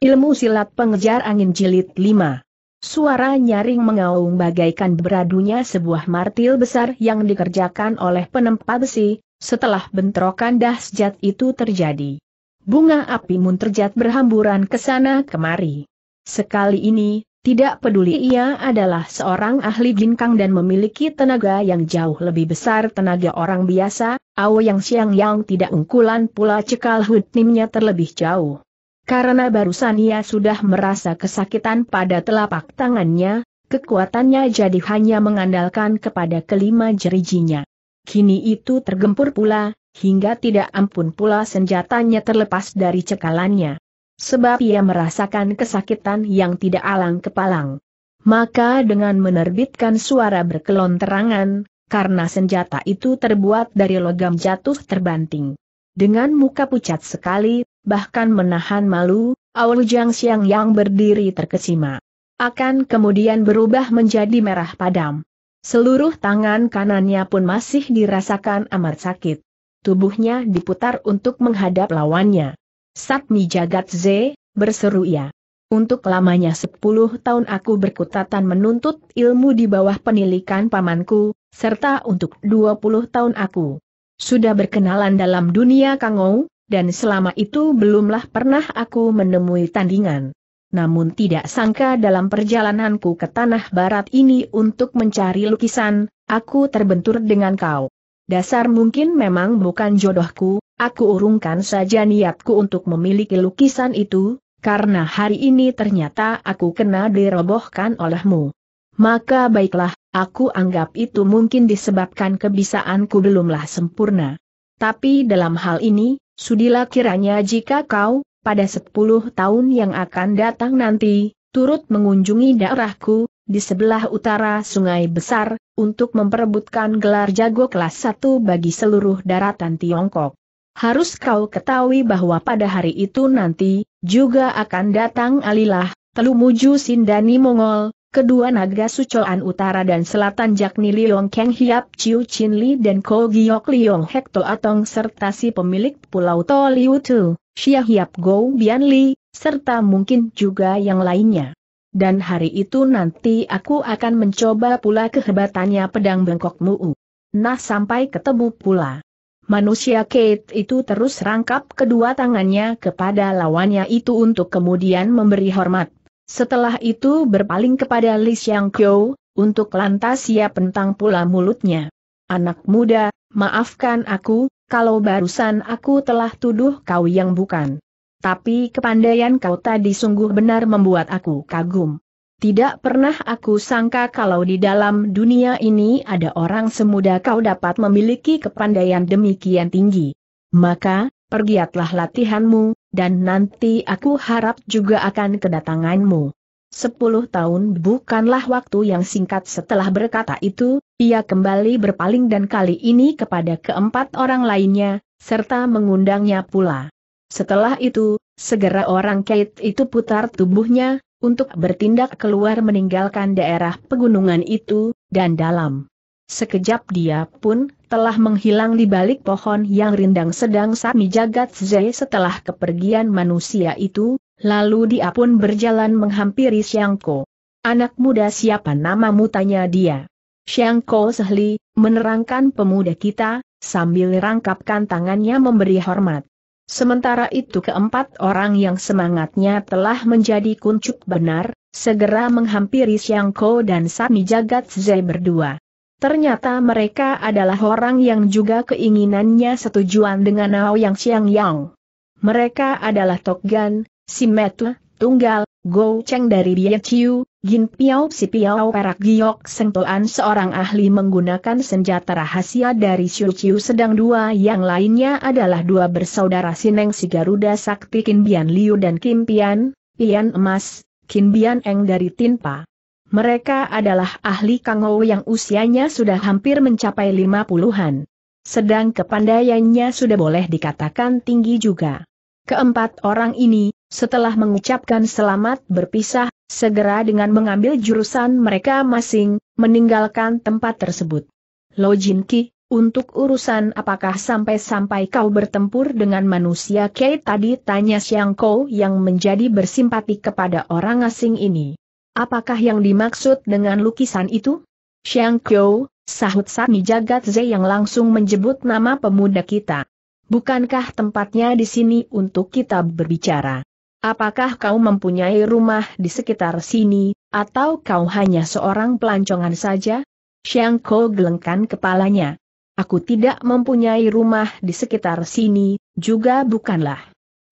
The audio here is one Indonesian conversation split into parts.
Ilmu silat pengejar angin jilid 5. Suara nyaring mengaung bagaikan beradunya sebuah martil besar yang dikerjakan oleh penempa besi, setelah bentrokan dahsyat itu terjadi. Bunga api munterjat berhamburan ke sana kemari. Sekali ini, tidak peduli ia adalah seorang ahli ginkang dan memiliki tenaga yang jauh lebih besar tenaga orang biasa, Ao Yang Siang Yang tidak ungkulan pula cekal hutnimnya terlebih jauh. Karena barusan ia sudah merasa kesakitan pada telapak tangannya, kekuatannya jadi hanya mengandalkan kepada kelima jerijinya. Kini itu tergempur pula, hingga tidak ampun pula senjatanya terlepas dari cekalannya. Sebab ia merasakan kesakitan yang tidak alang kepalang. Maka dengan menerbitkan suara berkelonterangan, karena senjata itu terbuat dari logam jatuh terbanting. Dengan muka pucat sekali, bahkan menahan malu, Aul Jiang Xiang yang berdiri terkesima. Akan kemudian berubah menjadi merah padam. Seluruh tangan kanannya pun masih dirasakan amat sakit. Tubuhnya diputar untuk menghadap lawannya. Satmi Jagat Z, berseru ia. Untuk lamanya sepuluh tahun aku berkutatan menuntut ilmu di bawah penilikan pamanku, serta untuk dua puluh tahun aku sudah berkenalan dalam dunia Kangou, dan selama itu belumlah pernah aku menemui tandingan. Namun tidak sangka dalam perjalananku ke tanah barat ini untuk mencari lukisan, aku terbentur dengan kau. Dasar mungkin memang bukan jodohku, aku urungkan saja niatku untuk memiliki lukisan itu, karena hari ini ternyata aku kena dirobohkan olehmu. Maka baiklah, aku anggap itu mungkin disebabkan kebisaanku belumlah sempurna. Tapi dalam hal ini, sudilah kiranya jika kau, pada sepuluh tahun yang akan datang nanti, turut mengunjungi daerahku, di sebelah utara sungai besar, untuk memperebutkan gelar jago kelas 1 bagi seluruh daratan Tiongkok. Harus kau ketahui bahwa pada hari itu nanti, juga akan datang alilah, telumuju Sindani Mongol, Kedua naga Sucoan Utara dan Selatan yakni Liong Kang Hiap Chiu Chin Li dan Ko Giok Liong Hek To Atong serta si pemilik Pulau To Liu Tu, Xia Hiap Go Bian Li, serta mungkin juga yang lainnya. Dan hari itu nanti aku akan mencoba pula kehebatannya pedang bengkok Mu. Nah sampai ketemu pula. Manusia Kate itu terus rangkap kedua tangannya kepada lawannya itu untuk kemudian memberi hormat. Setelah itu berpaling kepada Li Xiang Kyo, untuk lantas ia pentang pula mulutnya. Anak muda, maafkan aku, kalau barusan aku telah tuduh kau yang bukan. Tapi kepandaian kau tadi sungguh benar membuat aku kagum. Tidak pernah aku sangka kalau di dalam dunia ini ada orang semuda kau dapat memiliki kepandaian demikian tinggi. Maka, pergiatlah latihanmu, dan nanti aku harap juga akan kedatanganmu. Sepuluh tahun bukanlah waktu yang singkat setelah berkata itu, ia kembali berpaling dan kali ini kepada keempat orang lainnya, serta mengundangnya pula. Setelah itu, segera orang Kate itu putar tubuhnya, untuk bertindak keluar meninggalkan daerah pegunungan itu, dan dalam Sekejap dia pun telah menghilang di balik pohon yang rindang sedang Sami Jagat Zai setelah kepergian manusia itu, lalu dia pun berjalan menghampiri Siangko. Anak muda siapa namamu tanya dia. Siangko Sehli, menerangkan pemuda kita, sambil rangkapkan tangannya memberi hormat. Sementara itu keempat orang yang semangatnya telah menjadi kuncup benar, segera menghampiri Siangko dan Sami Jagat Zai berdua. Ternyata mereka adalah orang yang juga keinginannya setujuan dengan Nao Yang Xiang Yang. Mereka adalah Tok Gan, Simetle, Tunggal, Go Cheng dari Bia Chiu, Gin Piao Si Piao Perak Giok Seng seorang ahli menggunakan senjata rahasia dari Xiu Chiu sedang dua yang lainnya adalah dua bersaudara Sineng Si Garuda Sakti Kin Bian Liu dan Kim Pian, Pian Emas, Kin Bian Eng dari Tinpa. Mereka adalah ahli Kangou yang usianya sudah hampir mencapai lima puluhan. Sedang kepandaiannya sudah boleh dikatakan tinggi juga. Keempat orang ini, setelah mengucapkan selamat berpisah, segera dengan mengambil jurusan mereka masing, meninggalkan tempat tersebut. Lo Jin Ki, untuk urusan apakah sampai-sampai kau bertempur dengan manusia Kei tadi tanya Xiang Kou yang menjadi bersimpati kepada orang asing ini. Apakah yang dimaksud dengan lukisan itu? Xiang Qiu, sahut Sani Jagat Ze yang langsung menjebut nama pemuda kita. Bukankah tempatnya di sini untuk kita berbicara? Apakah kau mempunyai rumah di sekitar sini, atau kau hanya seorang pelancongan saja? Xiang Qiu gelengkan kepalanya. Aku tidak mempunyai rumah di sekitar sini, juga bukanlah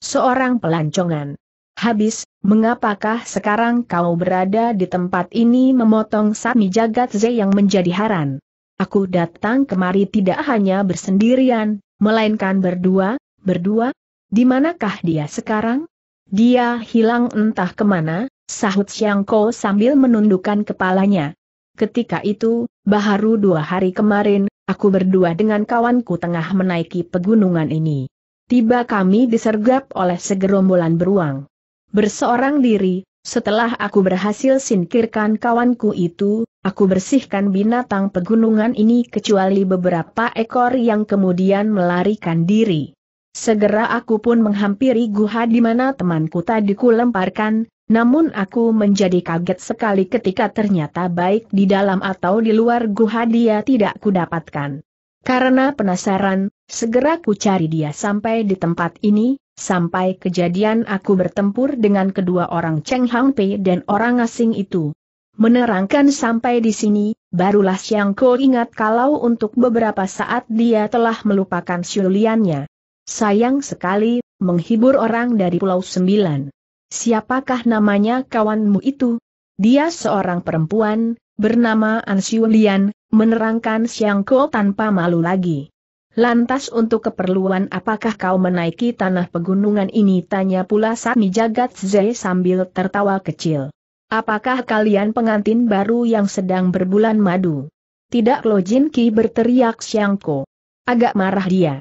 seorang pelancongan. Habis, mengapakah sekarang kau berada di tempat ini memotong Sami Jagat Ze yang menjadi haran? Aku datang kemari tidak hanya bersendirian, melainkan berdua, berdua? Di manakah dia sekarang? Dia hilang entah kemana, sahut Siang sambil menundukkan kepalanya. Ketika itu, baru dua hari kemarin, aku berdua dengan kawanku tengah menaiki pegunungan ini. Tiba kami disergap oleh segerombolan beruang berseorang diri, setelah aku berhasil singkirkan kawanku itu, aku bersihkan binatang pegunungan ini kecuali beberapa ekor yang kemudian melarikan diri. Segera aku pun menghampiri guha di mana temanku tadi kulemparkan, namun aku menjadi kaget sekali ketika ternyata baik di dalam atau di luar guha dia tidak kudapatkan. Karena penasaran, segera ku cari dia sampai di tempat ini, sampai kejadian aku bertempur dengan kedua orang Cheng Hang Pei dan orang asing itu. Menerangkan sampai di sini, barulah Xiang Ko ingat kalau untuk beberapa saat dia telah melupakan Liannya. Sayang sekali, menghibur orang dari Pulau Sembilan. Siapakah namanya kawanmu itu? Dia seorang perempuan, bernama An Lian, menerangkan Xiang Ko tanpa malu lagi. Lantas untuk keperluan apakah kau menaiki tanah pegunungan ini? Tanya pula Sami Jagat sambil tertawa kecil. Apakah kalian pengantin baru yang sedang berbulan madu? Tidak Jin Ki berteriak Siangko. Agak marah dia.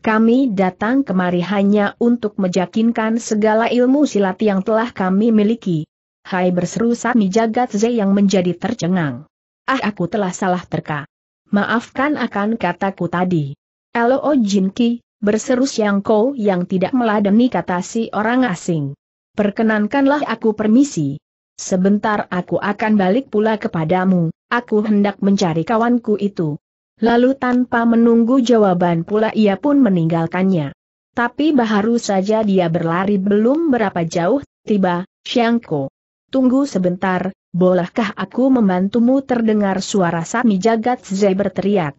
Kami datang kemari hanya untuk meyakinkan segala ilmu silat yang telah kami miliki. Hai berseru Sami Jagat yang menjadi tercengang. Ah aku telah salah terka. Maafkan akan kataku tadi. Elo oh, Jinki, berseru Siang Ko yang tidak meladeni kata si orang asing. Perkenankanlah aku permisi. Sebentar aku akan balik pula kepadamu, aku hendak mencari kawanku itu. Lalu tanpa menunggu jawaban pula ia pun meninggalkannya. Tapi baru saja dia berlari belum berapa jauh, tiba, Ko. Tunggu sebentar, bolehkah aku membantumu terdengar suara Sami Jagat Zai berteriak.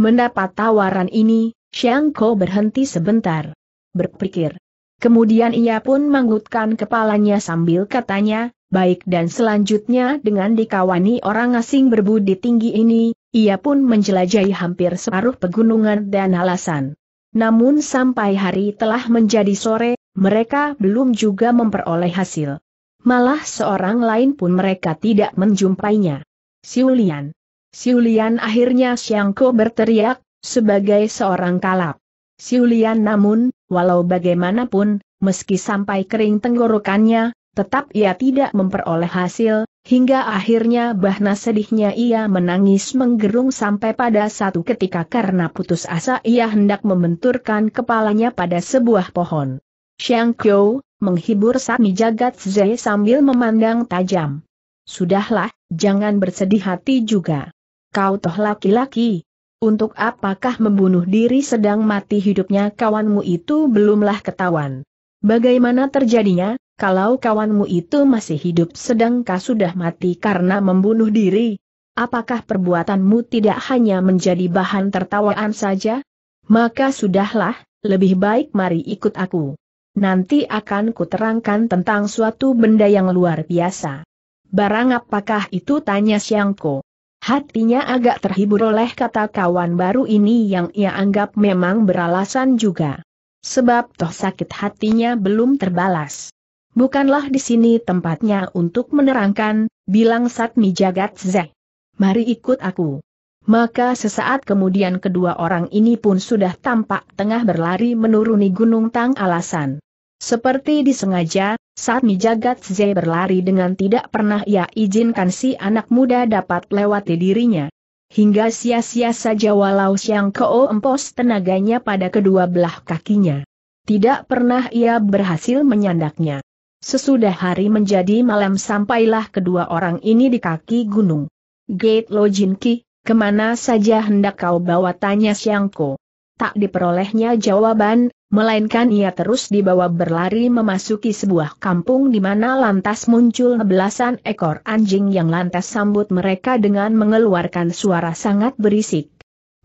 Mendapat tawaran ini, Xiang Ko berhenti sebentar. Berpikir. Kemudian ia pun menggutkan kepalanya sambil katanya, baik dan selanjutnya dengan dikawani orang asing berbudi tinggi ini, ia pun menjelajahi hampir separuh pegunungan dan alasan. Namun sampai hari telah menjadi sore, mereka belum juga memperoleh hasil. Malah seorang lain pun mereka tidak menjumpainya. Siulian. Siulian akhirnya Siangko berteriak, sebagai seorang kalap. Siulian namun, walau bagaimanapun, meski sampai kering tenggorokannya, tetap ia tidak memperoleh hasil, hingga akhirnya bahna sedihnya ia menangis menggerung sampai pada satu ketika karena putus asa ia hendak membenturkan kepalanya pada sebuah pohon. Xiang menghibur Sami Jagat Zhe sambil memandang tajam. Sudahlah, jangan bersedih hati juga. Kau toh laki-laki. Untuk apakah membunuh diri sedang mati hidupnya kawanmu itu belumlah ketahuan. Bagaimana terjadinya, kalau kawanmu itu masih hidup sedang kau sudah mati karena membunuh diri? Apakah perbuatanmu tidak hanya menjadi bahan tertawaan saja? Maka sudahlah, lebih baik mari ikut aku. Nanti akan kuterangkan tentang suatu benda yang luar biasa. Barang apakah itu tanya Siangko. Hatinya agak terhibur oleh kata kawan baru ini yang ia anggap memang beralasan juga. Sebab toh sakit hatinya belum terbalas. Bukanlah di sini tempatnya untuk menerangkan, bilang Satmi Jagat Zek. Mari ikut aku. Maka sesaat kemudian kedua orang ini pun sudah tampak tengah berlari menuruni gunung Tang Alasan. Seperti disengaja, saat Mijagat Z berlari dengan tidak pernah ia izinkan si anak muda dapat lewati dirinya. Hingga sia-sia saja walau Siang Keo empos tenaganya pada kedua belah kakinya. Tidak pernah ia berhasil menyandaknya. Sesudah hari menjadi malam sampailah kedua orang ini di kaki gunung. Gate Lojinki, kemana saja hendak kau bawa tanya Siang Ko tak diperolehnya jawaban, melainkan ia terus dibawa berlari memasuki sebuah kampung di mana lantas muncul belasan ekor anjing yang lantas sambut mereka dengan mengeluarkan suara sangat berisik.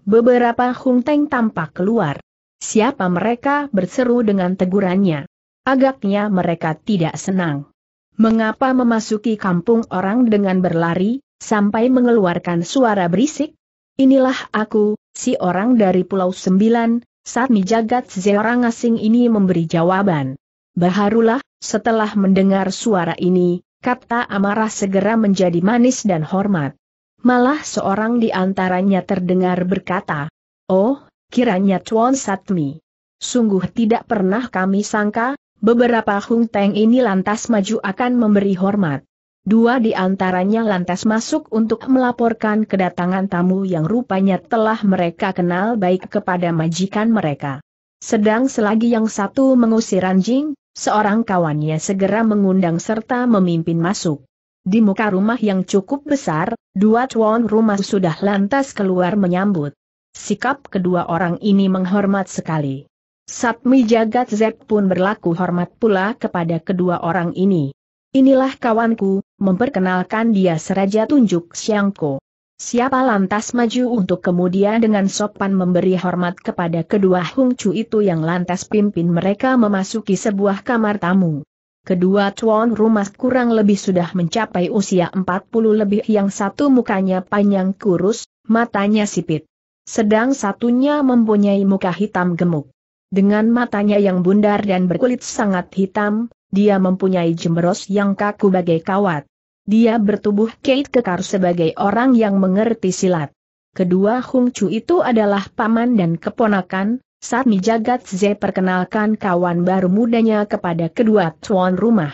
Beberapa hunteng tampak keluar. Siapa mereka berseru dengan tegurannya. Agaknya mereka tidak senang. Mengapa memasuki kampung orang dengan berlari, sampai mengeluarkan suara berisik? Inilah aku, si orang dari Pulau Sembilan, saat Jagat seorang asing ini memberi jawaban. Baharulah, setelah mendengar suara ini, kata amarah segera menjadi manis dan hormat. Malah seorang di antaranya terdengar berkata, Oh, kiranya Tuan Satmi. Sungguh tidak pernah kami sangka, beberapa Hung Teng ini lantas maju akan memberi hormat. Dua di antaranya lantas masuk untuk melaporkan kedatangan tamu yang rupanya telah mereka kenal baik kepada majikan mereka. Sedang selagi yang satu mengusir anjing, seorang kawannya segera mengundang serta memimpin masuk. Di muka rumah yang cukup besar, dua tuan rumah sudah lantas keluar menyambut. Sikap kedua orang ini menghormat sekali. Satmi Jagat Zek pun berlaku hormat pula kepada kedua orang ini. Inilah kawanku, memperkenalkan dia seraja tunjuk Siangko. Siapa lantas maju untuk kemudian dengan sopan memberi hormat kepada kedua Hongcu itu yang lantas pimpin mereka memasuki sebuah kamar tamu. Kedua tuan rumah kurang lebih sudah mencapai usia 40 lebih yang satu mukanya panjang kurus, matanya sipit. Sedang satunya mempunyai muka hitam gemuk. Dengan matanya yang bundar dan berkulit sangat hitam, dia mempunyai jemberos yang kaku bagai kawat. Dia bertubuh kait kekar sebagai orang yang mengerti silat. Kedua Hung Chu itu adalah paman dan keponakan, Mi Jagat Ze perkenalkan kawan baru mudanya kepada kedua tuan rumah.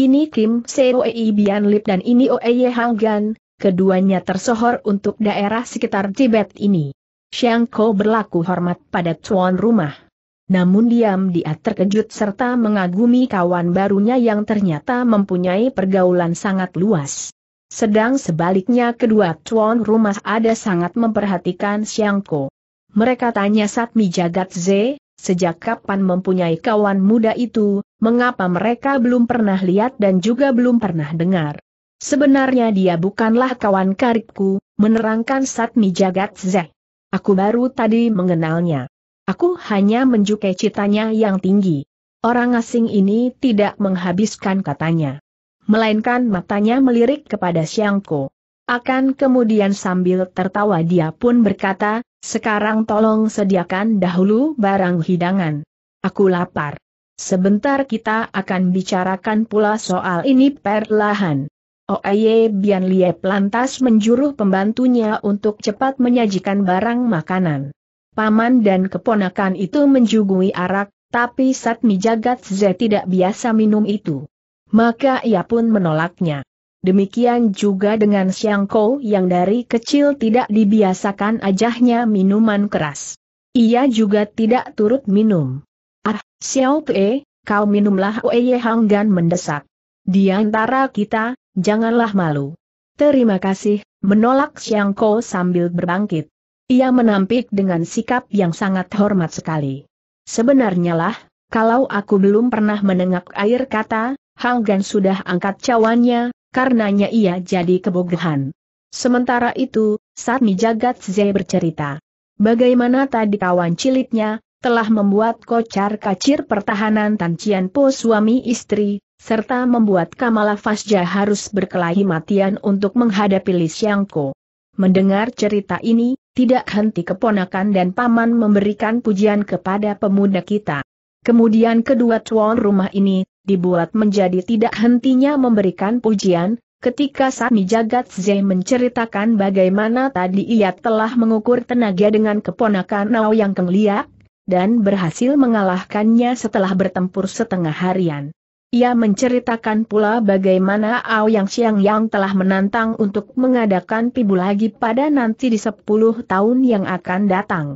Ini Kim Seoei Bian Lip dan ini Oeye Hang Gan, keduanya tersohor untuk daerah sekitar Tibet ini. Xiang Ko berlaku hormat pada tuan rumah. Namun diam dia terkejut serta mengagumi kawan barunya yang ternyata mempunyai pergaulan sangat luas. Sedang sebaliknya kedua tuan rumah ada sangat memperhatikan Siangko. Mereka tanya Satmi Jagat Z, sejak kapan mempunyai kawan muda itu, mengapa mereka belum pernah lihat dan juga belum pernah dengar. Sebenarnya dia bukanlah kawan karibku, menerangkan Satmi Jagat Z. Aku baru tadi mengenalnya. Aku hanya menjukai citanya yang tinggi. Orang asing ini tidak menghabiskan katanya. Melainkan matanya melirik kepada Siangko. Akan kemudian sambil tertawa dia pun berkata, sekarang tolong sediakan dahulu barang hidangan. Aku lapar. Sebentar kita akan bicarakan pula soal ini perlahan. Oye Bian Liep lantas menjuruh pembantunya untuk cepat menyajikan barang makanan paman dan keponakan itu menjugui arak, tapi Satmi Jagat Ze tidak biasa minum itu. Maka ia pun menolaknya. Demikian juga dengan Siang Kou yang dari kecil tidak dibiasakan ajahnya minuman keras. Ia juga tidak turut minum. Ah, Xiao Pei, kau minumlah Oeye Hanggan mendesak. Di antara kita, janganlah malu. Terima kasih, menolak Xiang Kou sambil berbangkit. Ia menampik dengan sikap yang sangat hormat sekali. Sebenarnya lah, kalau aku belum pernah menengak air kata, Hang Gan sudah angkat cawannya, karenanya ia jadi kebogohan. Sementara itu, Satmi Jagat Zee bercerita. Bagaimana tadi kawan ciliknya, telah membuat kocar kacir pertahanan Tan Cian Po suami istri, serta membuat Kamala Fasja harus berkelahi matian untuk menghadapi Li Xiangko. Mendengar cerita ini, tidak henti keponakan dan paman memberikan pujian kepada pemuda kita. Kemudian kedua tuan rumah ini, dibuat menjadi tidak hentinya memberikan pujian, ketika Sami Jagat Zai menceritakan bagaimana tadi ia telah mengukur tenaga dengan keponakan Nao yang kengliak, dan berhasil mengalahkannya setelah bertempur setengah harian. Ia menceritakan pula bagaimana Ao Yang Siang Yang telah menantang untuk mengadakan pibu lagi pada nanti di 10 tahun yang akan datang.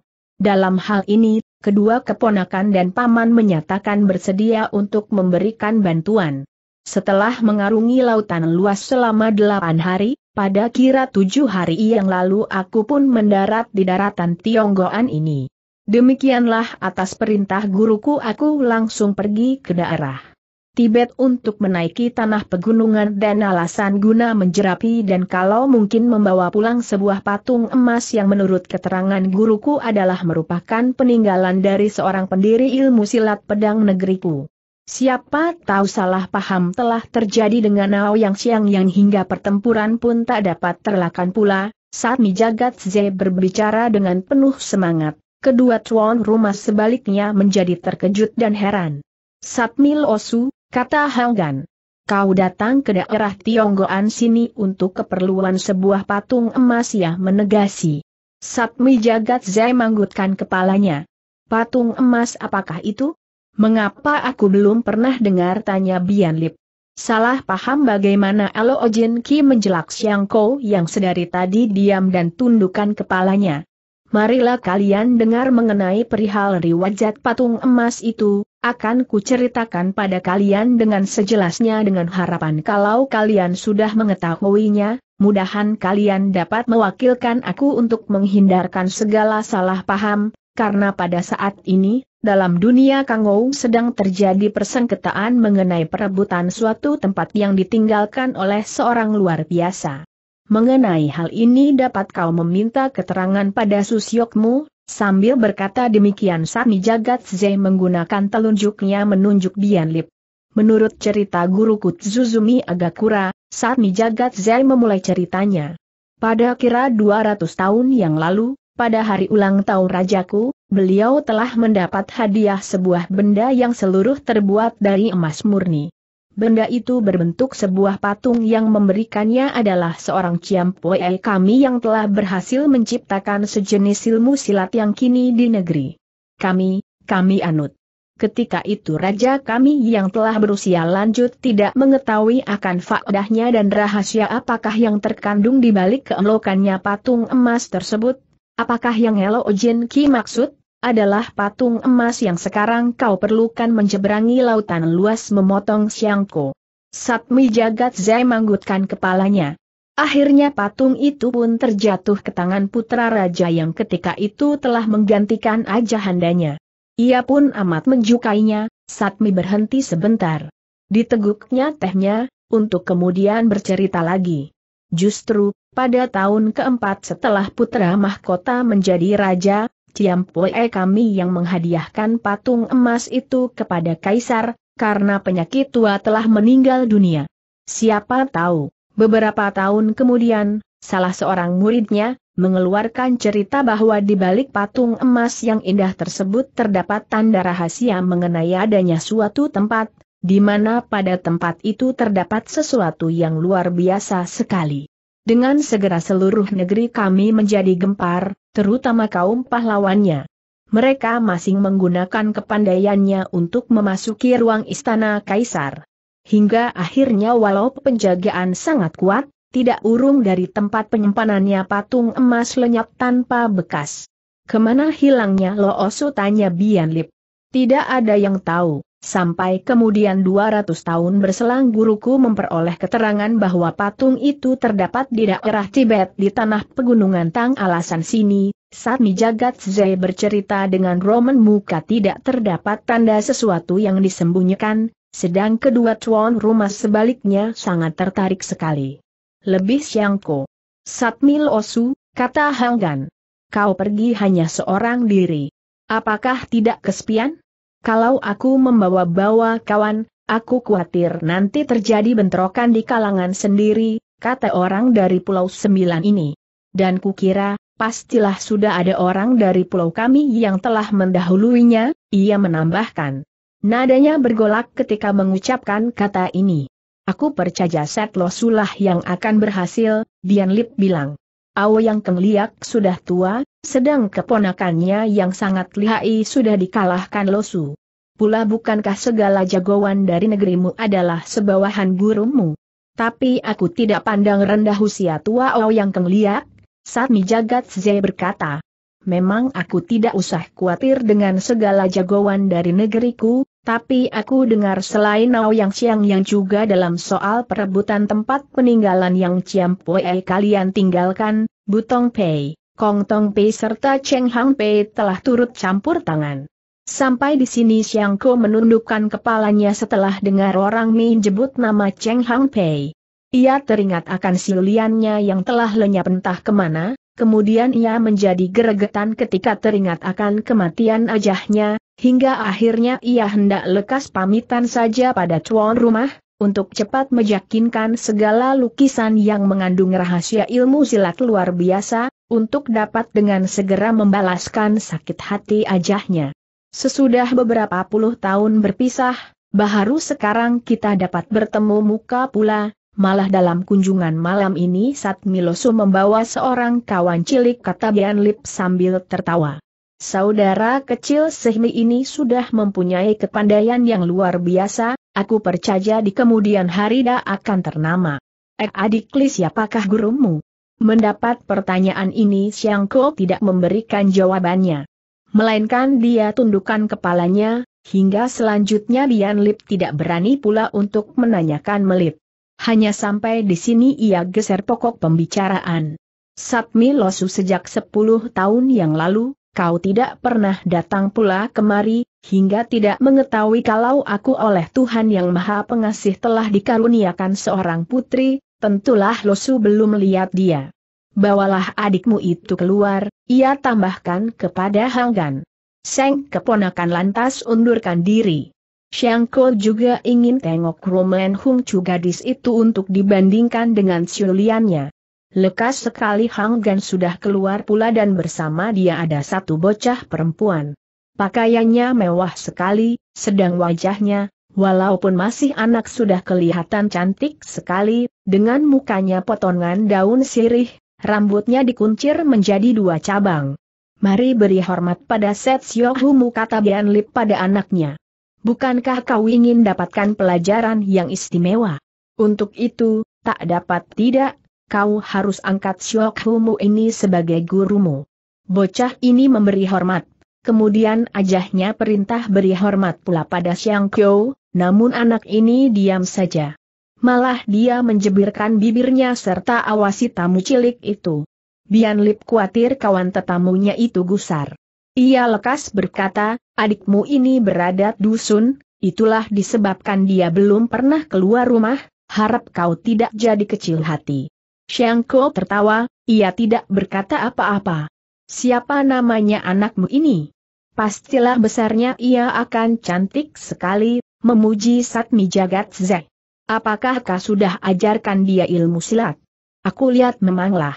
Dalam hal ini, kedua keponakan dan paman menyatakan bersedia untuk memberikan bantuan. Setelah mengarungi lautan luas selama delapan hari, pada kira tujuh hari yang lalu aku pun mendarat di daratan Tionggoan ini. Demikianlah atas perintah guruku aku langsung pergi ke daerah Tibet untuk menaiki tanah pegunungan dan alasan guna menjerapi dan kalau mungkin membawa pulang sebuah patung emas yang menurut keterangan guruku adalah merupakan peninggalan dari seorang pendiri ilmu silat pedang negeriku. Siapa tahu salah paham telah terjadi dengan Nao Yang Siang yang hingga pertempuran pun tak dapat terlakan pula, saat Mijagat Ze berbicara dengan penuh semangat, kedua tuan rumah sebaliknya menjadi terkejut dan heran. Satmil Osu, Kata Hanggan. Kau datang ke daerah Tionggoan sini untuk keperluan sebuah patung emas ya? menegasi. Satmi Jagat Zai manggutkan kepalanya. Patung emas apakah itu? Mengapa aku belum pernah dengar tanya Bian Lip? Salah paham bagaimana Elo Ojin Ki menjelak Siang Kou yang sedari tadi diam dan tundukkan kepalanya marilah kalian dengar mengenai perihal riwajat patung emas itu, akan kuceritakan pada kalian dengan sejelasnya dengan harapan kalau kalian sudah mengetahuinya, mudahan kalian dapat mewakilkan aku untuk menghindarkan segala salah paham, karena pada saat ini, dalam dunia Kangou sedang terjadi persengketaan mengenai perebutan suatu tempat yang ditinggalkan oleh seorang luar biasa. Mengenai hal ini dapat kau meminta keterangan pada Susyokmu, sambil berkata demikian Sami Jagat Zai menggunakan telunjuknya menunjuk Bian Lip. Menurut cerita guru Zuzumi Agakura, Sami Jagat Zai memulai ceritanya. Pada kira 200 tahun yang lalu, pada hari ulang tahun rajaku, beliau telah mendapat hadiah sebuah benda yang seluruh terbuat dari emas murni. Benda itu berbentuk sebuah patung yang memberikannya adalah seorang Ciampoe kami yang telah berhasil menciptakan sejenis ilmu silat yang kini di negeri. Kami, kami anut. Ketika itu raja kami yang telah berusia lanjut tidak mengetahui akan faedahnya dan rahasia apakah yang terkandung di balik keemlokannya patung emas tersebut. Apakah yang Elo Jin Ki maksud? adalah patung emas yang sekarang kau perlukan menjeberangi lautan luas memotong Siangko. Satmi Jagat Zai manggutkan kepalanya. Akhirnya patung itu pun terjatuh ke tangan putra raja yang ketika itu telah menggantikan ajahandanya. Ia pun amat menjukainya, Satmi berhenti sebentar. Diteguknya tehnya, untuk kemudian bercerita lagi. Justru, pada tahun keempat setelah putra mahkota menjadi raja, Ciam Pue kami yang menghadiahkan patung emas itu kepada Kaisar, karena penyakit tua telah meninggal dunia. Siapa tahu, beberapa tahun kemudian, salah seorang muridnya, mengeluarkan cerita bahwa di balik patung emas yang indah tersebut terdapat tanda rahasia mengenai adanya suatu tempat, di mana pada tempat itu terdapat sesuatu yang luar biasa sekali. Dengan segera seluruh negeri kami menjadi gempar, terutama kaum pahlawannya. Mereka masing menggunakan kepandaiannya untuk memasuki ruang istana kaisar. Hingga akhirnya walau penjagaan sangat kuat, tidak urung dari tempat penyimpanannya patung emas lenyap tanpa bekas. Kemana hilangnya Loosu tanya Bian Lip. Tidak ada yang tahu. Sampai kemudian 200 tahun berselang guruku memperoleh keterangan bahwa patung itu terdapat di daerah Tibet di tanah pegunungan Tang alasan sini, saat Mijagat Zai bercerita dengan Roman Muka tidak terdapat tanda sesuatu yang disembunyikan, sedang kedua tuan rumah sebaliknya sangat tertarik sekali. Lebih siangko. Satmil Osu, kata Hanggan. Kau pergi hanya seorang diri. Apakah tidak kesepian? Kalau aku membawa-bawa kawan, aku khawatir nanti terjadi bentrokan di kalangan sendiri, kata orang dari Pulau Sembilan ini. Dan kukira, pastilah sudah ada orang dari pulau kami yang telah mendahuluinya, ia menambahkan. Nadanya bergolak ketika mengucapkan kata ini. Aku percaya Setlo Sulah yang akan berhasil, Dian Lip bilang. Aoyang yang Liak sudah tua, sedang keponakannya yang sangat lihai sudah dikalahkan Losu. Pula bukankah segala jagoan dari negerimu adalah sebawahan gurumu? Tapi aku tidak pandang rendah usia tua Aoyang yang Liak, Satmi Jagat Zee berkata. Memang aku tidak usah khawatir dengan segala jagoan dari negeriku, tapi aku dengar selain Nao Yang Siang yang juga dalam soal perebutan tempat peninggalan Yang Ciam Poe kalian tinggalkan, Butong Pei, Kong Tong Pei serta Cheng Hang Pei telah turut campur tangan. Sampai di sini Siang Ko menundukkan kepalanya setelah dengar orang jebut nama Cheng Hang Pei. Ia teringat akan siliannya yang telah lenyap entah kemana, kemudian ia menjadi geregetan ketika teringat akan kematian ajahnya, Hingga akhirnya ia hendak lekas pamitan saja pada tuan rumah, untuk cepat meyakinkan segala lukisan yang mengandung rahasia ilmu silat luar biasa, untuk dapat dengan segera membalaskan sakit hati ajahnya. Sesudah beberapa puluh tahun berpisah, baharu sekarang kita dapat bertemu muka pula, malah dalam kunjungan malam ini Miloso membawa seorang kawan cilik kata Bian Lip sambil tertawa. Saudara kecil Sehmi ini sudah mempunyai kepandaian yang luar biasa, aku percaya di kemudian hari dia akan ternama. Ek eh, Li siapakah gurumu? Mendapat pertanyaan ini Siang Ko tidak memberikan jawabannya. Melainkan dia tundukkan kepalanya, hingga selanjutnya Bian Lip tidak berani pula untuk menanyakan Melip. Hanya sampai di sini ia geser pokok pembicaraan. Satmi Losu sejak 10 tahun yang lalu, kau tidak pernah datang pula kemari, hingga tidak mengetahui kalau aku oleh Tuhan Yang Maha Pengasih telah dikaruniakan seorang putri, tentulah Losu belum melihat dia. Bawalah adikmu itu keluar, ia tambahkan kepada Hanggan. Seng keponakan lantas undurkan diri. Xiangko juga ingin tengok Roman Hung Chu gadis itu untuk dibandingkan dengan siuliannya. Lekas sekali Hang Gan sudah keluar pula dan bersama dia ada satu bocah perempuan. Pakaiannya mewah sekali, sedang wajahnya, walaupun masih anak sudah kelihatan cantik sekali, dengan mukanya potongan daun sirih, rambutnya dikuncir menjadi dua cabang. Mari beri hormat pada Set Siohumu kata Bian Lip pada anaknya. Bukankah kau ingin dapatkan pelajaran yang istimewa? Untuk itu, tak dapat tidak, kau harus angkat Siok Humu ini sebagai gurumu. Bocah ini memberi hormat. Kemudian ajahnya perintah beri hormat pula pada Siang Kyo, namun anak ini diam saja. Malah dia menjebirkan bibirnya serta awasi tamu cilik itu. Bian Lip khawatir kawan tetamunya itu gusar. Ia lekas berkata, adikmu ini beradat dusun, itulah disebabkan dia belum pernah keluar rumah, harap kau tidak jadi kecil hati. Shangko tertawa, ia tidak berkata apa-apa. Siapa namanya anakmu ini? Pastilah besarnya ia akan cantik sekali, memuji Satmi Jagat Zek. Apakah kau sudah ajarkan dia ilmu silat? Aku lihat memanglah.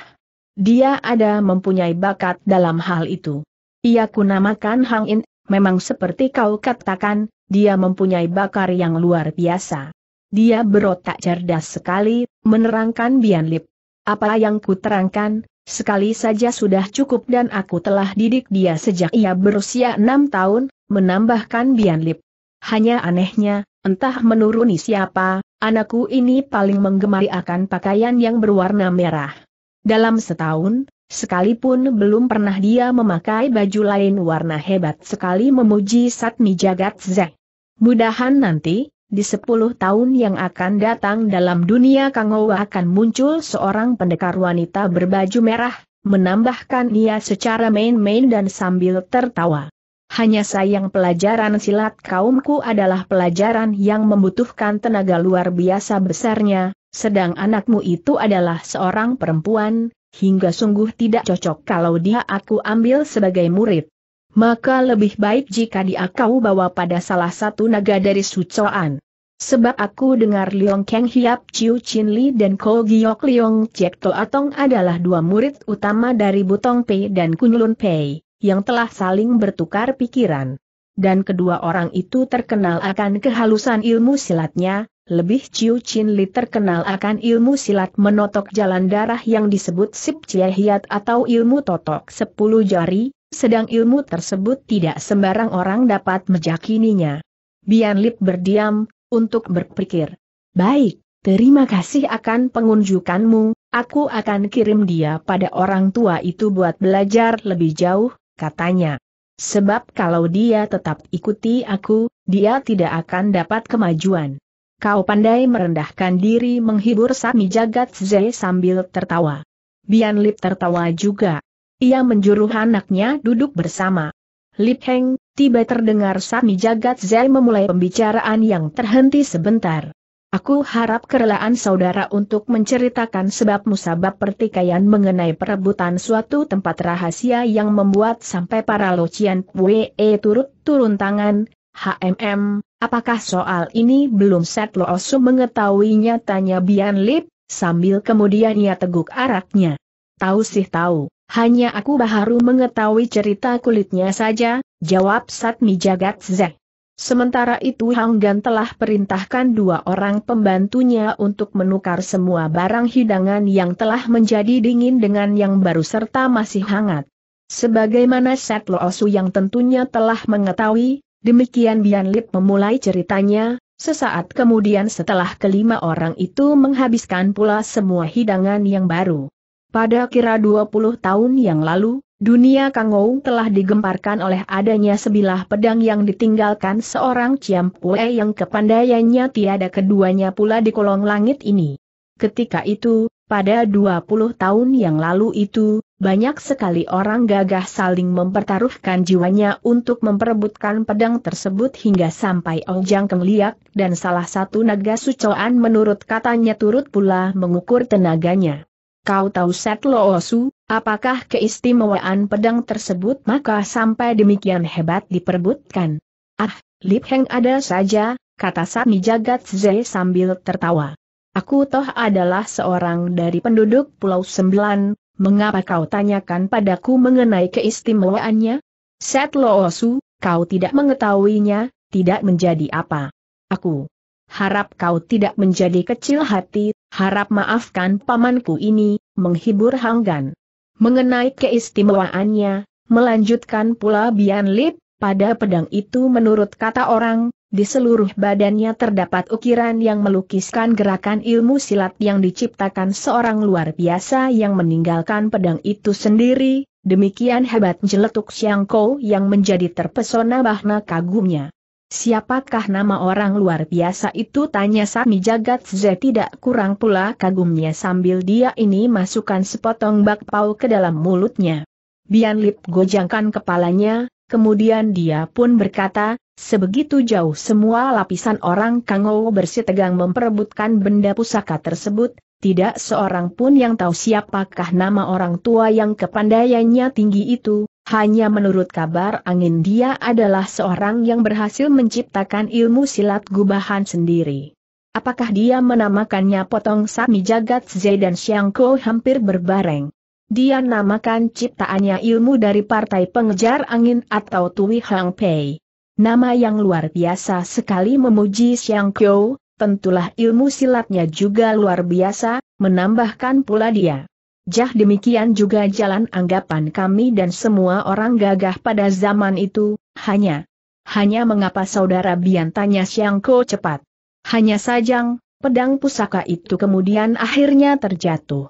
Dia ada mempunyai bakat dalam hal itu. Ia kunamakan Hang In, memang seperti kau katakan, dia mempunyai bakar yang luar biasa. Dia berotak cerdas sekali, menerangkan Bian Lip. Apa yang kuterangkan, sekali saja sudah cukup dan aku telah didik dia sejak ia berusia enam tahun, menambahkan Bianlip. Hanya anehnya, entah menuruni siapa, anakku ini paling menggemari akan pakaian yang berwarna merah. Dalam setahun, sekalipun belum pernah dia memakai baju lain warna hebat sekali memuji Satmi Jagat Zek. Mudahan nanti, di sepuluh tahun yang akan datang dalam dunia Kangowa akan muncul seorang pendekar wanita berbaju merah, menambahkan ia secara main-main dan sambil tertawa. Hanya sayang pelajaran silat kaumku adalah pelajaran yang membutuhkan tenaga luar biasa besarnya, sedang anakmu itu adalah seorang perempuan, hingga sungguh tidak cocok kalau dia aku ambil sebagai murid maka lebih baik jika dia kau bawa pada salah satu naga dari Sucoan. Sebab aku dengar Leong Keng Hiap Chiu Chin Li dan Ko Giok Leong Chek To Atong adalah dua murid utama dari Butong Pei dan Kunlun Pei, yang telah saling bertukar pikiran. Dan kedua orang itu terkenal akan kehalusan ilmu silatnya, lebih Chiu Chin Li terkenal akan ilmu silat menotok jalan darah yang disebut Sip Chie Hiat atau ilmu totok sepuluh jari, sedang ilmu tersebut tidak sembarang orang dapat mejakininya. Bian Lip berdiam, untuk berpikir. Baik, terima kasih akan pengunjukanmu, aku akan kirim dia pada orang tua itu buat belajar lebih jauh, katanya. Sebab kalau dia tetap ikuti aku, dia tidak akan dapat kemajuan. Kau pandai merendahkan diri menghibur Sami Jagat Zai sambil tertawa. Bian Lip tertawa juga. Ia menjuruh anaknya duduk bersama. Lip Heng, tiba terdengar Sami Jagat Zai memulai pembicaraan yang terhenti sebentar. Aku harap kerelaan saudara untuk menceritakan sebab musabab pertikaian mengenai perebutan suatu tempat rahasia yang membuat sampai para locian We e turut turun tangan, HMM, apakah soal ini belum Set Loosu mengetahuinya tanya Bian Lip, sambil kemudian ia teguk araknya. Tahu sih tahu. Hanya aku baharu mengetahui cerita kulitnya saja, jawab Satmi Jagat Zek. Sementara itu Hang Gan telah perintahkan dua orang pembantunya untuk menukar semua barang hidangan yang telah menjadi dingin dengan yang baru serta masih hangat. Sebagaimana Set Lo Osu yang tentunya telah mengetahui, demikian Bian Lip memulai ceritanya, sesaat kemudian setelah kelima orang itu menghabiskan pula semua hidangan yang baru. Pada kira 20 tahun yang lalu, dunia Kangou telah digemparkan oleh adanya sebilah pedang yang ditinggalkan seorang Ciampue yang kepandaiannya tiada keduanya pula di kolong langit ini. Ketika itu, pada 20 tahun yang lalu itu, banyak sekali orang gagah saling mempertaruhkan jiwanya untuk memperebutkan pedang tersebut hingga sampai Ojang Kengliak dan salah satu naga sucoan menurut katanya turut pula mengukur tenaganya. Kau tahu Set Loosu, apakah keistimewaan pedang tersebut maka sampai demikian hebat diperbutkan? Ah, Lip Heng ada saja, kata Sami Jagat Zai sambil tertawa. Aku toh adalah seorang dari penduduk Pulau Sembilan, mengapa kau tanyakan padaku mengenai keistimewaannya? Set Loosu, kau tidak mengetahuinya, tidak menjadi apa. Aku harap kau tidak menjadi kecil hati, Harap maafkan pamanku ini, menghibur Hanggan. Mengenai keistimewaannya, melanjutkan pula Bian Lip, pada pedang itu menurut kata orang, di seluruh badannya terdapat ukiran yang melukiskan gerakan ilmu silat yang diciptakan seorang luar biasa yang meninggalkan pedang itu sendiri, demikian hebat jeletuk Siang Kou yang menjadi terpesona bahna kagumnya. Siapakah nama orang luar biasa itu tanya Sami Jagat Z tidak kurang pula kagumnya sambil dia ini masukkan sepotong bakpao ke dalam mulutnya. Bian Lip gojangkan kepalanya, kemudian dia pun berkata, sebegitu jauh semua lapisan orang Kangou bersitegang memperebutkan benda pusaka tersebut, tidak seorang pun yang tahu siapakah nama orang tua yang kepandaiannya tinggi itu, hanya menurut kabar angin dia adalah seorang yang berhasil menciptakan ilmu silat gubahan sendiri. Apakah dia menamakannya potong sami jagat Zai dan Xiangko hampir berbareng? Dia namakan ciptaannya ilmu dari partai pengejar angin atau Tui Hang Pei. Nama yang luar biasa sekali memuji Xiangko, tentulah ilmu silatnya juga luar biasa, menambahkan pula dia. Jah demikian juga jalan anggapan kami dan semua orang gagah pada zaman itu, hanya. Hanya mengapa saudara Bian tanya Siang cepat. Hanya sajang, pedang pusaka itu kemudian akhirnya terjatuh.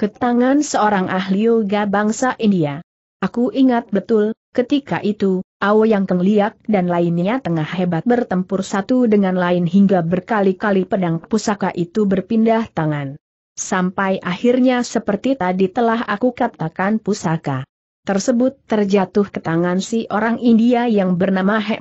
Ke tangan seorang ahli yoga bangsa India. Aku ingat betul, ketika itu, Awo yang kengliak dan lainnya tengah hebat bertempur satu dengan lain hingga berkali-kali pedang pusaka itu berpindah tangan. Sampai akhirnya seperti tadi telah aku katakan pusaka tersebut terjatuh ke tangan si orang India yang bernama Hek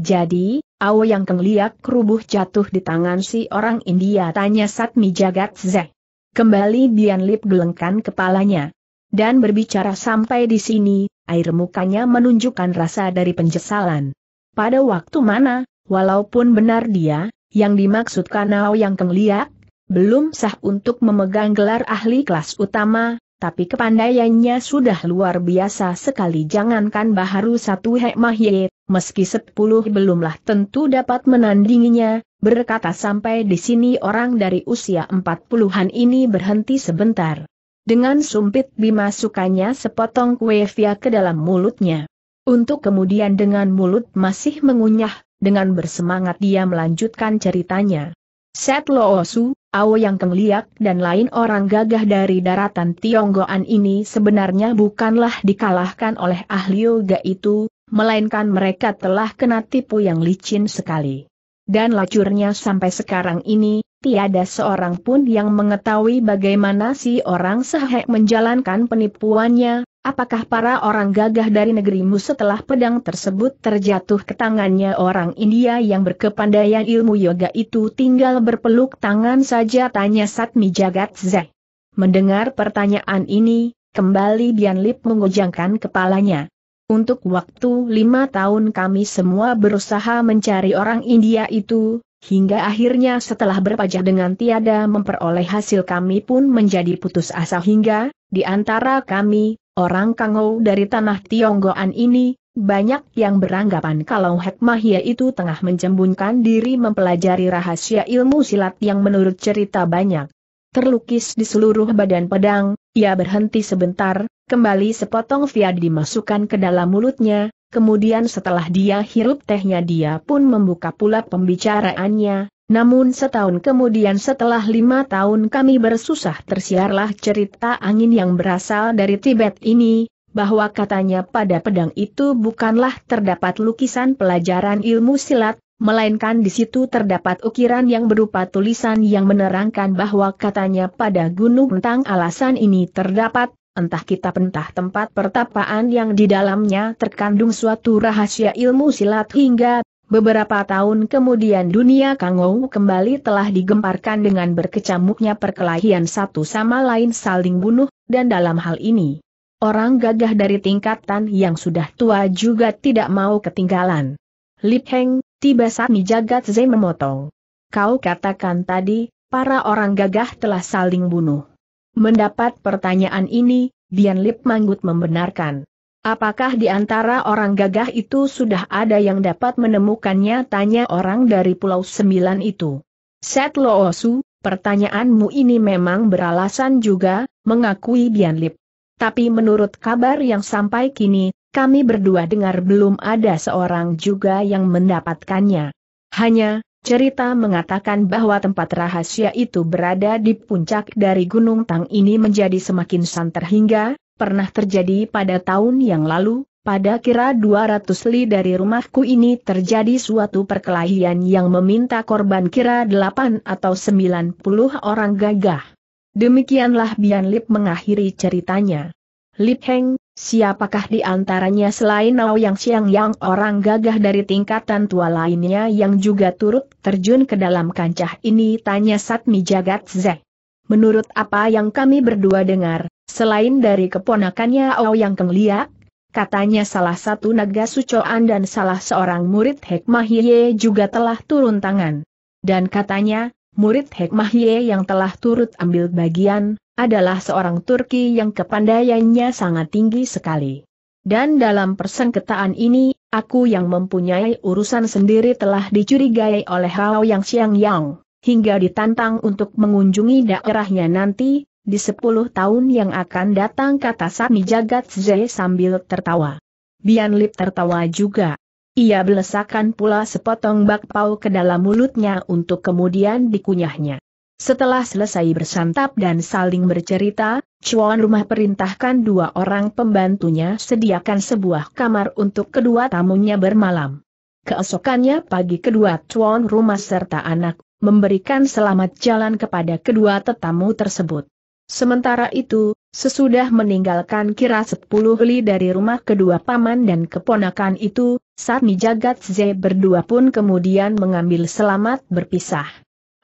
Jadi, Awo yang kengliak kerubuh jatuh di tangan si orang India tanya Satmi Jagat Zek. Kembali Bian Lip gelengkan kepalanya. Dan berbicara sampai di sini, air mukanya menunjukkan rasa dari penyesalan. Pada waktu mana, walaupun benar dia, yang dimaksudkan Ao yang kengliak, belum sah untuk memegang gelar ahli kelas utama, tapi kepandaiannya sudah luar biasa sekali jangankan baharu satu hekmah ye, meski sepuluh belumlah tentu dapat menandinginya, berkata sampai di sini orang dari usia empat puluhan ini berhenti sebentar. Dengan sumpit dimasukkannya sepotong kue via ke dalam mulutnya. Untuk kemudian dengan mulut masih mengunyah, dengan bersemangat dia melanjutkan ceritanya. Set Loosu, yang Keng dan lain orang gagah dari daratan Tionggoan ini sebenarnya bukanlah dikalahkan oleh ahli yoga itu, melainkan mereka telah kena tipu yang licin sekali. Dan lacurnya sampai sekarang ini, tiada seorang pun yang mengetahui bagaimana si orang sehek menjalankan penipuannya, Apakah para orang gagah dari negerimu setelah pedang tersebut terjatuh ke tangannya orang India yang berkepandaian ilmu yoga itu tinggal berpeluk tangan saja tanya Satmi Jagat Zeh. Mendengar pertanyaan ini, kembali Bian Lip mengujangkan kepalanya. Untuk waktu lima tahun kami semua berusaha mencari orang India itu, hingga akhirnya setelah berpajak dengan tiada memperoleh hasil kami pun menjadi putus asa hingga, di antara kami, Orang Kangou dari tanah Tionggoan ini, banyak yang beranggapan kalau Hekmahia itu tengah menjembunkan diri mempelajari rahasia ilmu silat yang menurut cerita banyak. Terlukis di seluruh badan pedang, ia berhenti sebentar, kembali sepotong via dimasukkan ke dalam mulutnya, kemudian setelah dia hirup tehnya dia pun membuka pula pembicaraannya, namun setahun kemudian setelah lima tahun kami bersusah tersiarlah cerita angin yang berasal dari Tibet ini, bahwa katanya pada pedang itu bukanlah terdapat lukisan pelajaran ilmu silat, melainkan di situ terdapat ukiran yang berupa tulisan yang menerangkan bahwa katanya pada gunung tentang alasan ini terdapat, entah kita entah tempat pertapaan yang di dalamnya terkandung suatu rahasia ilmu silat hingga Beberapa tahun kemudian dunia Kangou kembali telah digemparkan dengan berkecamuknya perkelahian satu sama lain saling bunuh, dan dalam hal ini, orang gagah dari tingkatan yang sudah tua juga tidak mau ketinggalan. Lip Heng, tiba saat jagat Zai memotong. Kau katakan tadi, para orang gagah telah saling bunuh. Mendapat pertanyaan ini, Bian Lip Manggut membenarkan. Apakah di antara orang gagah itu sudah ada yang dapat menemukannya? Tanya orang dari Pulau Sembilan itu. Set Loosu, pertanyaanmu ini memang beralasan juga, mengakui Dian Lip. Tapi menurut kabar yang sampai kini, kami berdua dengar belum ada seorang juga yang mendapatkannya. Hanya, cerita mengatakan bahwa tempat rahasia itu berada di puncak dari Gunung Tang ini menjadi semakin santer hingga, pernah terjadi pada tahun yang lalu, pada kira 200 li dari rumahku ini terjadi suatu perkelahian yang meminta korban kira 8 atau 90 orang gagah. Demikianlah Bian Lip mengakhiri ceritanya. Lip Heng, siapakah di antaranya selain Nao Yang Siang yang orang gagah dari tingkatan tua lainnya yang juga turut terjun ke dalam kancah ini tanya Satmi Jagat Zek. Menurut apa yang kami berdua dengar, Selain dari keponakannya Ouyang Keng Liak, katanya salah satu naga sucoan dan salah seorang murid Hekmah Ye juga telah turun tangan. Dan katanya, murid Hekmah Ye yang telah turut ambil bagian, adalah seorang Turki yang kepandaiannya sangat tinggi sekali. Dan dalam persengketaan ini, aku yang mempunyai urusan sendiri telah dicurigai oleh Hao Yang Xiang Yang, hingga ditantang untuk mengunjungi daerahnya nanti, di sepuluh tahun yang akan datang kata Sami Jagat Zhe sambil tertawa. Bian Lip tertawa juga. Ia belesakan pula sepotong bakpao ke dalam mulutnya untuk kemudian dikunyahnya. Setelah selesai bersantap dan saling bercerita, Chuan rumah perintahkan dua orang pembantunya sediakan sebuah kamar untuk kedua tamunya bermalam. Keesokannya pagi kedua Chuan rumah serta anak memberikan selamat jalan kepada kedua tetamu tersebut. Sementara itu, sesudah meninggalkan kira sepuluh li dari rumah kedua paman dan keponakan itu, Satmi Jagat Z berdua pun kemudian mengambil selamat berpisah.